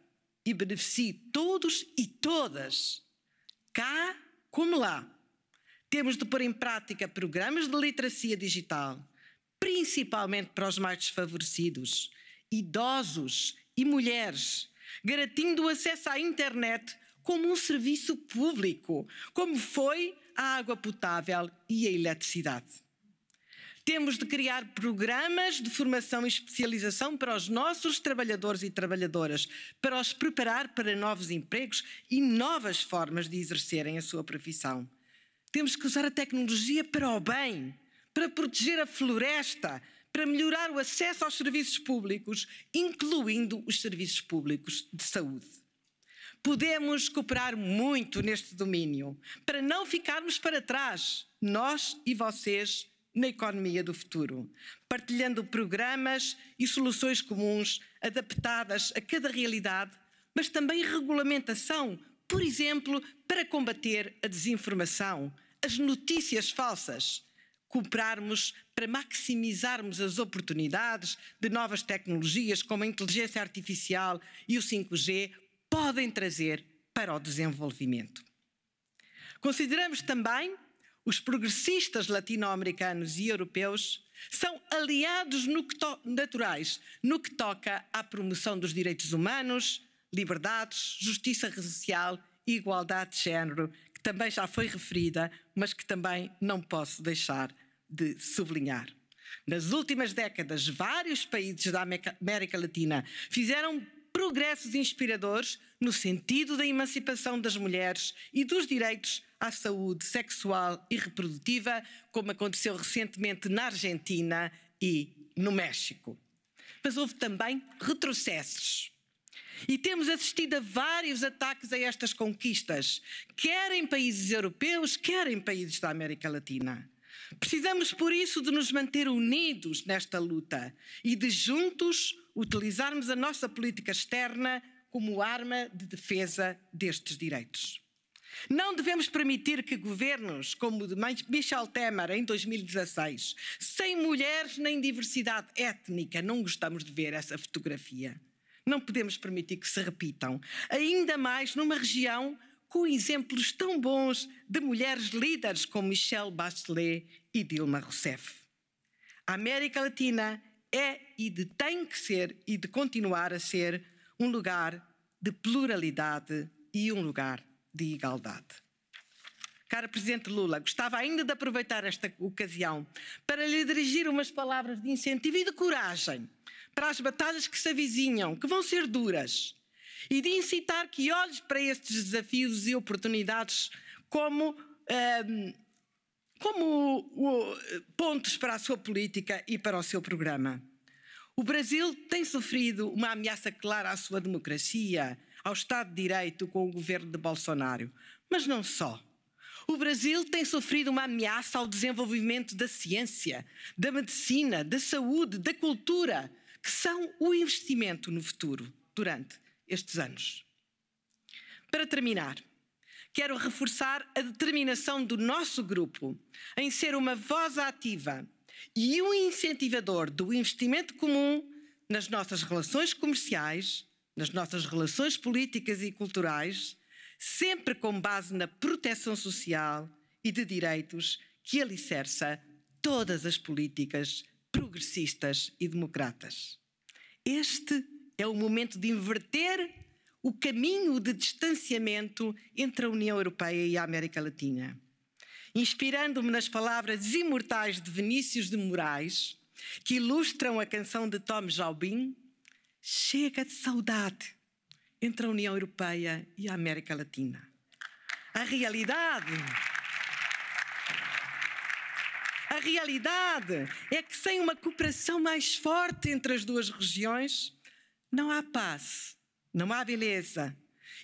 e beneficie todos e todas, cá como lá. Temos de pôr em prática programas de literacia digital, principalmente para os mais desfavorecidos, idosos e mulheres, garantindo o acesso à internet como um serviço público, como foi a água potável e a eletricidade. Temos de criar programas de formação e especialização para os nossos trabalhadores e trabalhadoras, para os preparar para novos empregos e novas formas de exercerem a sua profissão. Temos que usar a tecnologia para o bem, para proteger a floresta, para melhorar o acesso aos serviços públicos, incluindo os serviços públicos de saúde. Podemos cooperar muito neste domínio, para não ficarmos para trás, nós e vocês, na economia do futuro, partilhando programas e soluções comuns adaptadas a cada realidade, mas também regulamentação, por exemplo, para combater a desinformação, as notícias falsas, cooperarmos para maximizarmos as oportunidades de novas tecnologias como a inteligência artificial e o 5G podem trazer para o desenvolvimento. Consideramos também os progressistas latino-americanos e europeus são aliados no naturais no que toca à promoção dos direitos humanos, liberdades, justiça social e igualdade de género, que também já foi referida, mas que também não posso deixar de sublinhar. Nas últimas décadas, vários países da América Latina fizeram progressos inspiradores no sentido da emancipação das mulheres e dos direitos à saúde sexual e reprodutiva, como aconteceu recentemente na Argentina e no México. Mas houve também retrocessos. E temos assistido a vários ataques a estas conquistas, quer em países europeus, quer em países da América Latina. Precisamos, por isso, de nos manter unidos nesta luta e de juntos utilizarmos a nossa política externa como arma de defesa destes direitos. Não devemos permitir que governos como o de Michel Temer em 2016, sem mulheres nem diversidade étnica, não gostamos de ver essa fotografia. Não podemos permitir que se repitam, ainda mais numa região com exemplos tão bons de mulheres líderes como Michelle Bachelet e Dilma Rousseff. A América Latina é e de, tem que ser e de continuar a ser um lugar de pluralidade e um lugar de igualdade. Cara Presidente Lula, gostava ainda de aproveitar esta ocasião para lhe dirigir umas palavras de incentivo e de coragem para as batalhas que se avizinham, que vão ser duras, e de incitar que olhe para estes desafios e oportunidades como. Ehm, como pontos para a sua política e para o seu programa. O Brasil tem sofrido uma ameaça clara à sua democracia, ao Estado de Direito com o governo de Bolsonaro, mas não só. O Brasil tem sofrido uma ameaça ao desenvolvimento da ciência, da medicina, da saúde, da cultura, que são o investimento no futuro durante estes anos. Para terminar, quero reforçar a determinação do nosso grupo em ser uma voz ativa e um incentivador do investimento comum nas nossas relações comerciais, nas nossas relações políticas e culturais, sempre com base na proteção social e de direitos que alicerça todas as políticas progressistas e democratas. Este é o momento de inverter o caminho de distanciamento entre a União Europeia e a América Latina. Inspirando-me nas palavras imortais de Vinícius de Moraes, que ilustram a canção de Tom Jobim, chega de saudade entre a União Europeia e a América Latina. A realidade. A realidade é que sem uma cooperação mais forte entre as duas regiões, não há paz não há beleza.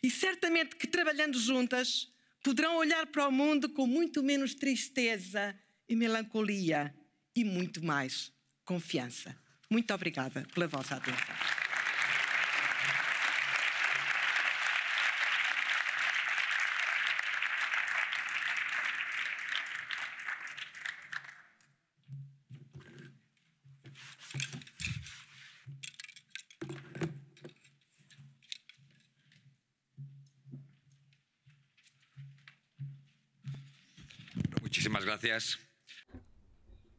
E certamente que trabalhando juntas poderão olhar para o mundo com muito menos tristeza e melancolia e muito mais confiança. Muito obrigada pela vossa atenção. Gracias.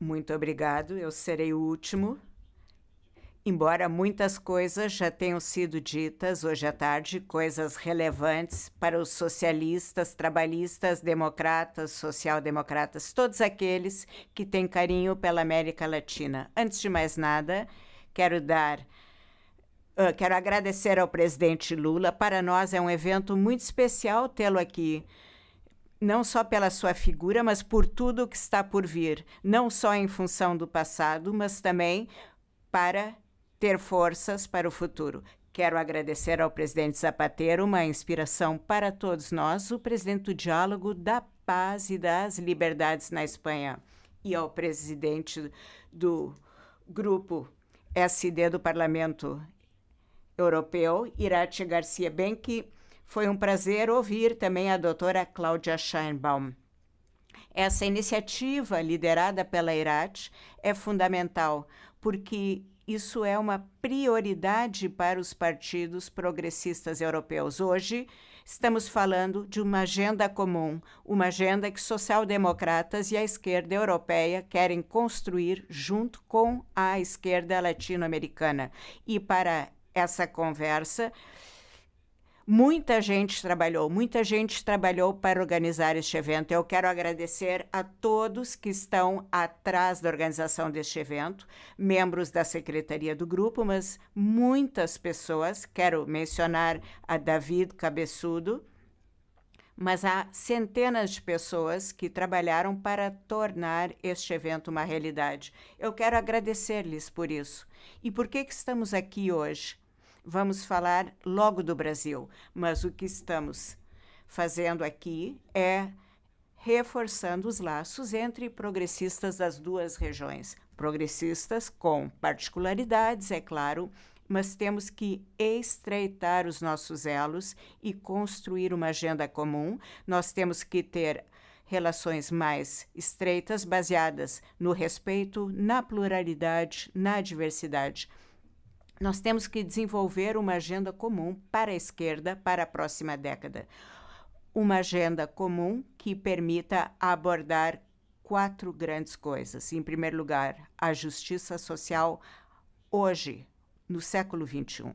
Muito obrigado. Eu serei o último. Embora muitas coisas já tenham sido ditas hoje à tarde, coisas relevantes para os socialistas, trabalhistas, democratas, social-democratas, todos aqueles que têm carinho pela América Latina. Antes de mais nada, quero dar Uh, quero agradecer ao presidente Lula. Para nós é um evento muito especial tê-lo aqui não só pela sua figura, mas por tudo que está por vir, não só em função do passado, mas também para ter forças para o futuro. Quero agradecer ao presidente Zapatero, uma inspiração para todos nós, o presidente do Diálogo da Paz e das Liberdades na Espanha, e ao presidente do grupo SD do Parlamento Europeu, Irati Garcia benque foi um prazer ouvir também a doutora Cláudia Scheinbaum. Essa iniciativa liderada pela IRAT é fundamental, porque isso é uma prioridade para os partidos progressistas europeus. Hoje, estamos falando de uma agenda comum, uma agenda que social-democratas e a esquerda europeia querem construir junto com a esquerda latino-americana. E para essa conversa, Muita gente trabalhou, muita gente trabalhou para organizar este evento. Eu quero agradecer a todos que estão atrás da organização deste evento, membros da secretaria do grupo, mas muitas pessoas. Quero mencionar a David Cabeçudo, mas há centenas de pessoas que trabalharam para tornar este evento uma realidade. Eu quero agradecer-lhes por isso. E por que, que estamos aqui hoje? Vamos falar logo do Brasil, mas o que estamos fazendo aqui é reforçando os laços entre progressistas das duas regiões. Progressistas com particularidades, é claro, mas temos que estreitar os nossos elos e construir uma agenda comum. Nós temos que ter relações mais estreitas, baseadas no respeito, na pluralidade, na diversidade nós temos que desenvolver uma agenda comum para a esquerda para a próxima década. Uma agenda comum que permita abordar quatro grandes coisas. Em primeiro lugar, a justiça social hoje, no século XXI.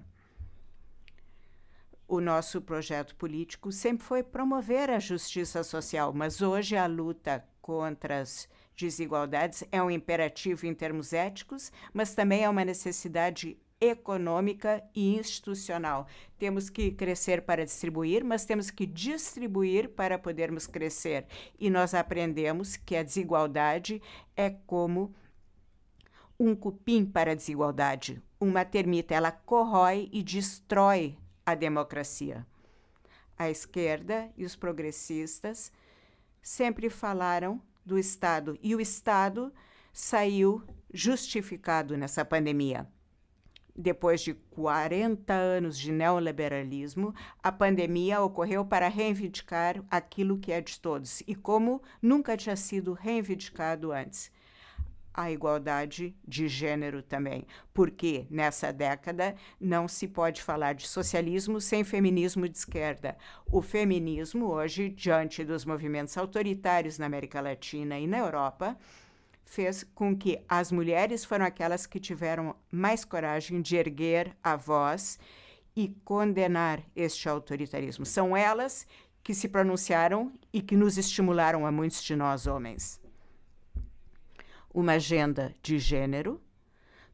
O nosso projeto político sempre foi promover a justiça social, mas hoje a luta contra as desigualdades é um imperativo em termos éticos, mas também é uma necessidade econômica e institucional. Temos que crescer para distribuir, mas temos que distribuir para podermos crescer. E nós aprendemos que a desigualdade é como um cupim para a desigualdade, uma termita, ela corrói e destrói a democracia. A esquerda e os progressistas sempre falaram do Estado e o Estado saiu justificado nessa pandemia. Depois de 40 anos de neoliberalismo, a pandemia ocorreu para reivindicar aquilo que é de todos e como nunca tinha sido reivindicado antes. A igualdade de gênero também, porque nessa década não se pode falar de socialismo sem feminismo de esquerda. O feminismo, hoje, diante dos movimentos autoritários na América Latina e na Europa, fez com que as mulheres foram aquelas que tiveram mais coragem de erguer a voz e condenar este autoritarismo. São elas que se pronunciaram e que nos estimularam a muitos de nós homens. Uma agenda de gênero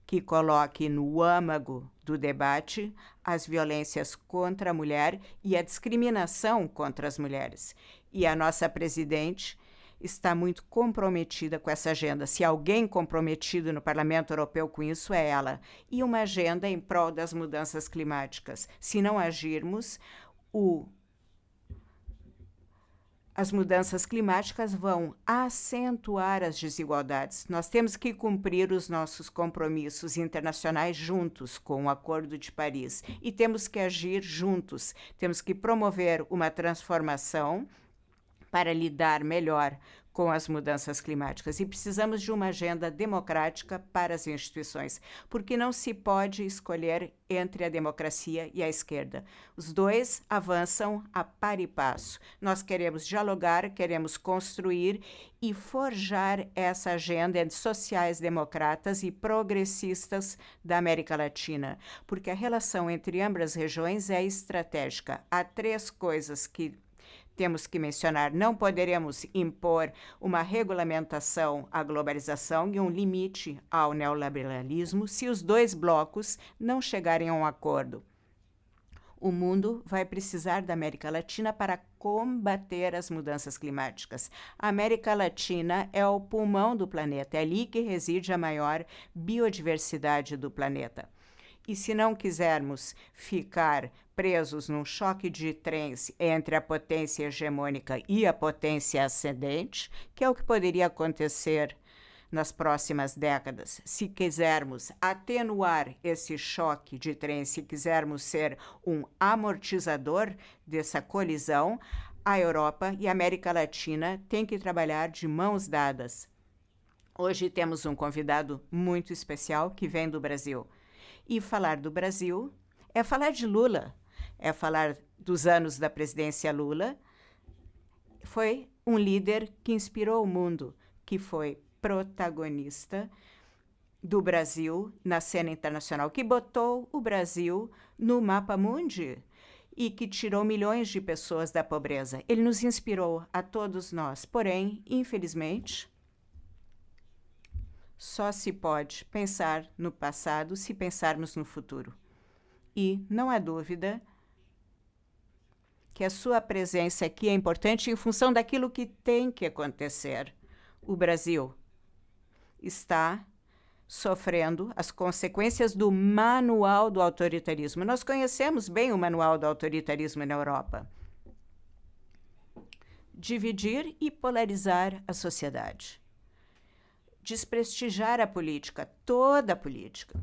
que coloque no âmago do debate as violências contra a mulher e a discriminação contra as mulheres. E a nossa presidente está muito comprometida com essa agenda. Se alguém comprometido no Parlamento Europeu com isso é ela. E uma agenda em prol das mudanças climáticas. Se não agirmos, o as mudanças climáticas vão acentuar as desigualdades. Nós temos que cumprir os nossos compromissos internacionais juntos com o Acordo de Paris e temos que agir juntos. Temos que promover uma transformação para lidar melhor com as mudanças climáticas. E precisamos de uma agenda democrática para as instituições, porque não se pode escolher entre a democracia e a esquerda. Os dois avançam a par e passo. Nós queremos dialogar, queremos construir e forjar essa agenda entre sociais democratas e progressistas da América Latina, porque a relação entre ambas as regiões é estratégica. Há três coisas que temos que mencionar, não poderemos impor uma regulamentação à globalização e um limite ao neoliberalismo se os dois blocos não chegarem a um acordo. O mundo vai precisar da América Latina para combater as mudanças climáticas. A América Latina é o pulmão do planeta, é ali que reside a maior biodiversidade do planeta. E se não quisermos ficar presos num choque de trens entre a potência hegemônica e a potência ascendente, que é o que poderia acontecer nas próximas décadas. Se quisermos atenuar esse choque de trens, se quisermos ser um amortizador dessa colisão, a Europa e a América Latina têm que trabalhar de mãos dadas. Hoje temos um convidado muito especial que vem do Brasil. E falar do Brasil é falar de Lula, é falar dos anos da presidência Lula, foi um líder que inspirou o mundo, que foi protagonista do Brasil na cena internacional, que botou o Brasil no mapa mundi e que tirou milhões de pessoas da pobreza. Ele nos inspirou a todos nós. Porém, infelizmente, só se pode pensar no passado se pensarmos no futuro. E não há dúvida que a sua presença aqui é importante em função daquilo que tem que acontecer. O Brasil está sofrendo as consequências do manual do autoritarismo. Nós conhecemos bem o manual do autoritarismo na Europa. Dividir e polarizar a sociedade. Desprestigiar a política, toda a política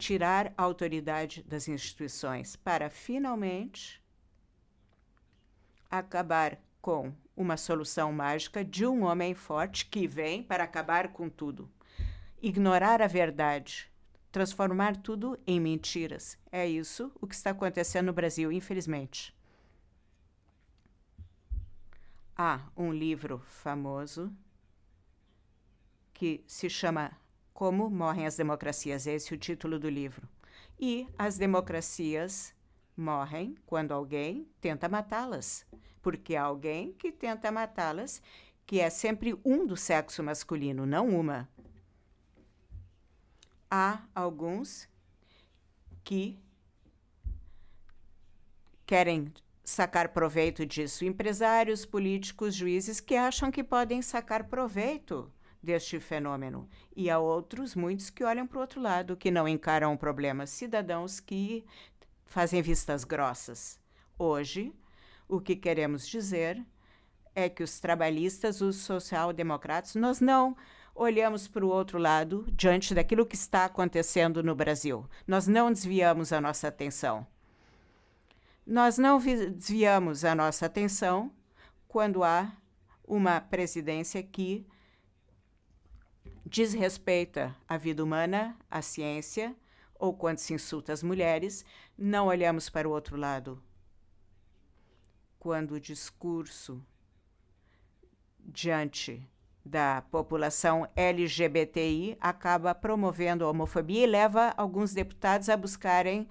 tirar a autoridade das instituições para finalmente acabar com uma solução mágica de um homem forte que vem para acabar com tudo. Ignorar a verdade, transformar tudo em mentiras. É isso o que está acontecendo no Brasil, infelizmente. Há um livro famoso que se chama como Morrem as Democracias, esse é o título do livro. E as democracias morrem quando alguém tenta matá-las, porque há alguém que tenta matá-las, que é sempre um do sexo masculino, não uma. Há alguns que querem sacar proveito disso, empresários, políticos, juízes que acham que podem sacar proveito deste fenômeno. E há outros, muitos, que olham para o outro lado, que não encaram o problema. Cidadãos que fazem vistas grossas. Hoje, o que queremos dizer é que os trabalhistas, os social-democratas, nós não olhamos para o outro lado diante daquilo que está acontecendo no Brasil. Nós não desviamos a nossa atenção. Nós não desviamos a nossa atenção quando há uma presidência que desrespeita a vida humana, a ciência, ou quando se insulta as mulheres, não olhamos para o outro lado. Quando o discurso diante da população LGBTI acaba promovendo a homofobia e leva alguns deputados a buscarem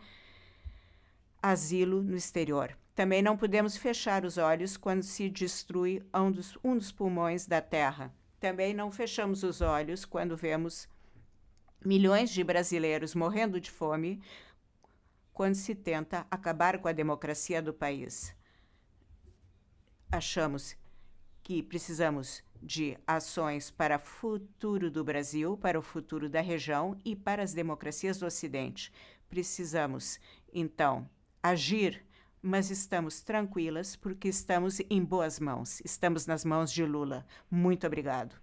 asilo no exterior. Também não podemos fechar os olhos quando se destrui um dos, um dos pulmões da terra também não fechamos os olhos quando vemos milhões de brasileiros morrendo de fome quando se tenta acabar com a democracia do país. Achamos que precisamos de ações para o futuro do Brasil, para o futuro da região e para as democracias do Ocidente. Precisamos, então, agir mas estamos tranquilas porque estamos em boas mãos. Estamos nas mãos de Lula. Muito obrigado.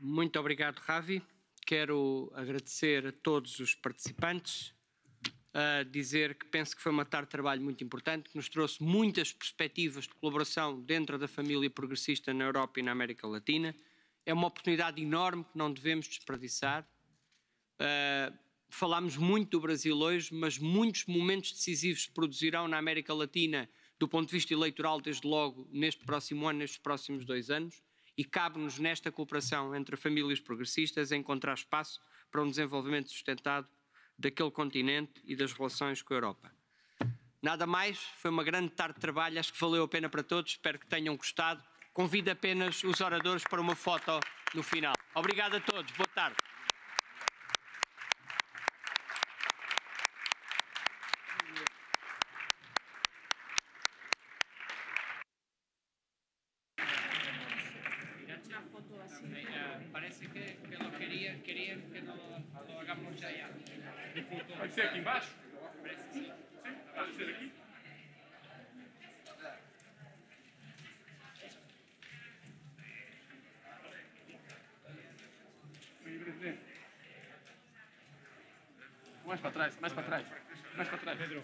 Muito obrigado, Ravi. Quero agradecer a todos os participantes uh, dizer que penso que foi uma tarde de trabalho muito importante, que nos trouxe muitas perspectivas de colaboração dentro da família progressista na Europa e na América Latina. É uma oportunidade enorme que não devemos desperdiçar. Uh, falámos muito do Brasil hoje, mas muitos momentos decisivos se produzirão na América Latina do ponto de vista eleitoral, desde logo neste próximo ano, nestes próximos dois anos, e cabe-nos nesta cooperação entre famílias progressistas encontrar espaço para um desenvolvimento sustentado daquele continente e das relações com a Europa. Nada mais, foi uma grande tarde de trabalho, acho que valeu a pena para todos, espero que tenham gostado. Convido apenas os oradores para uma foto no final. Obrigado a todos, boa tarde. para trás, mais para trás, mais para trás. Pedro.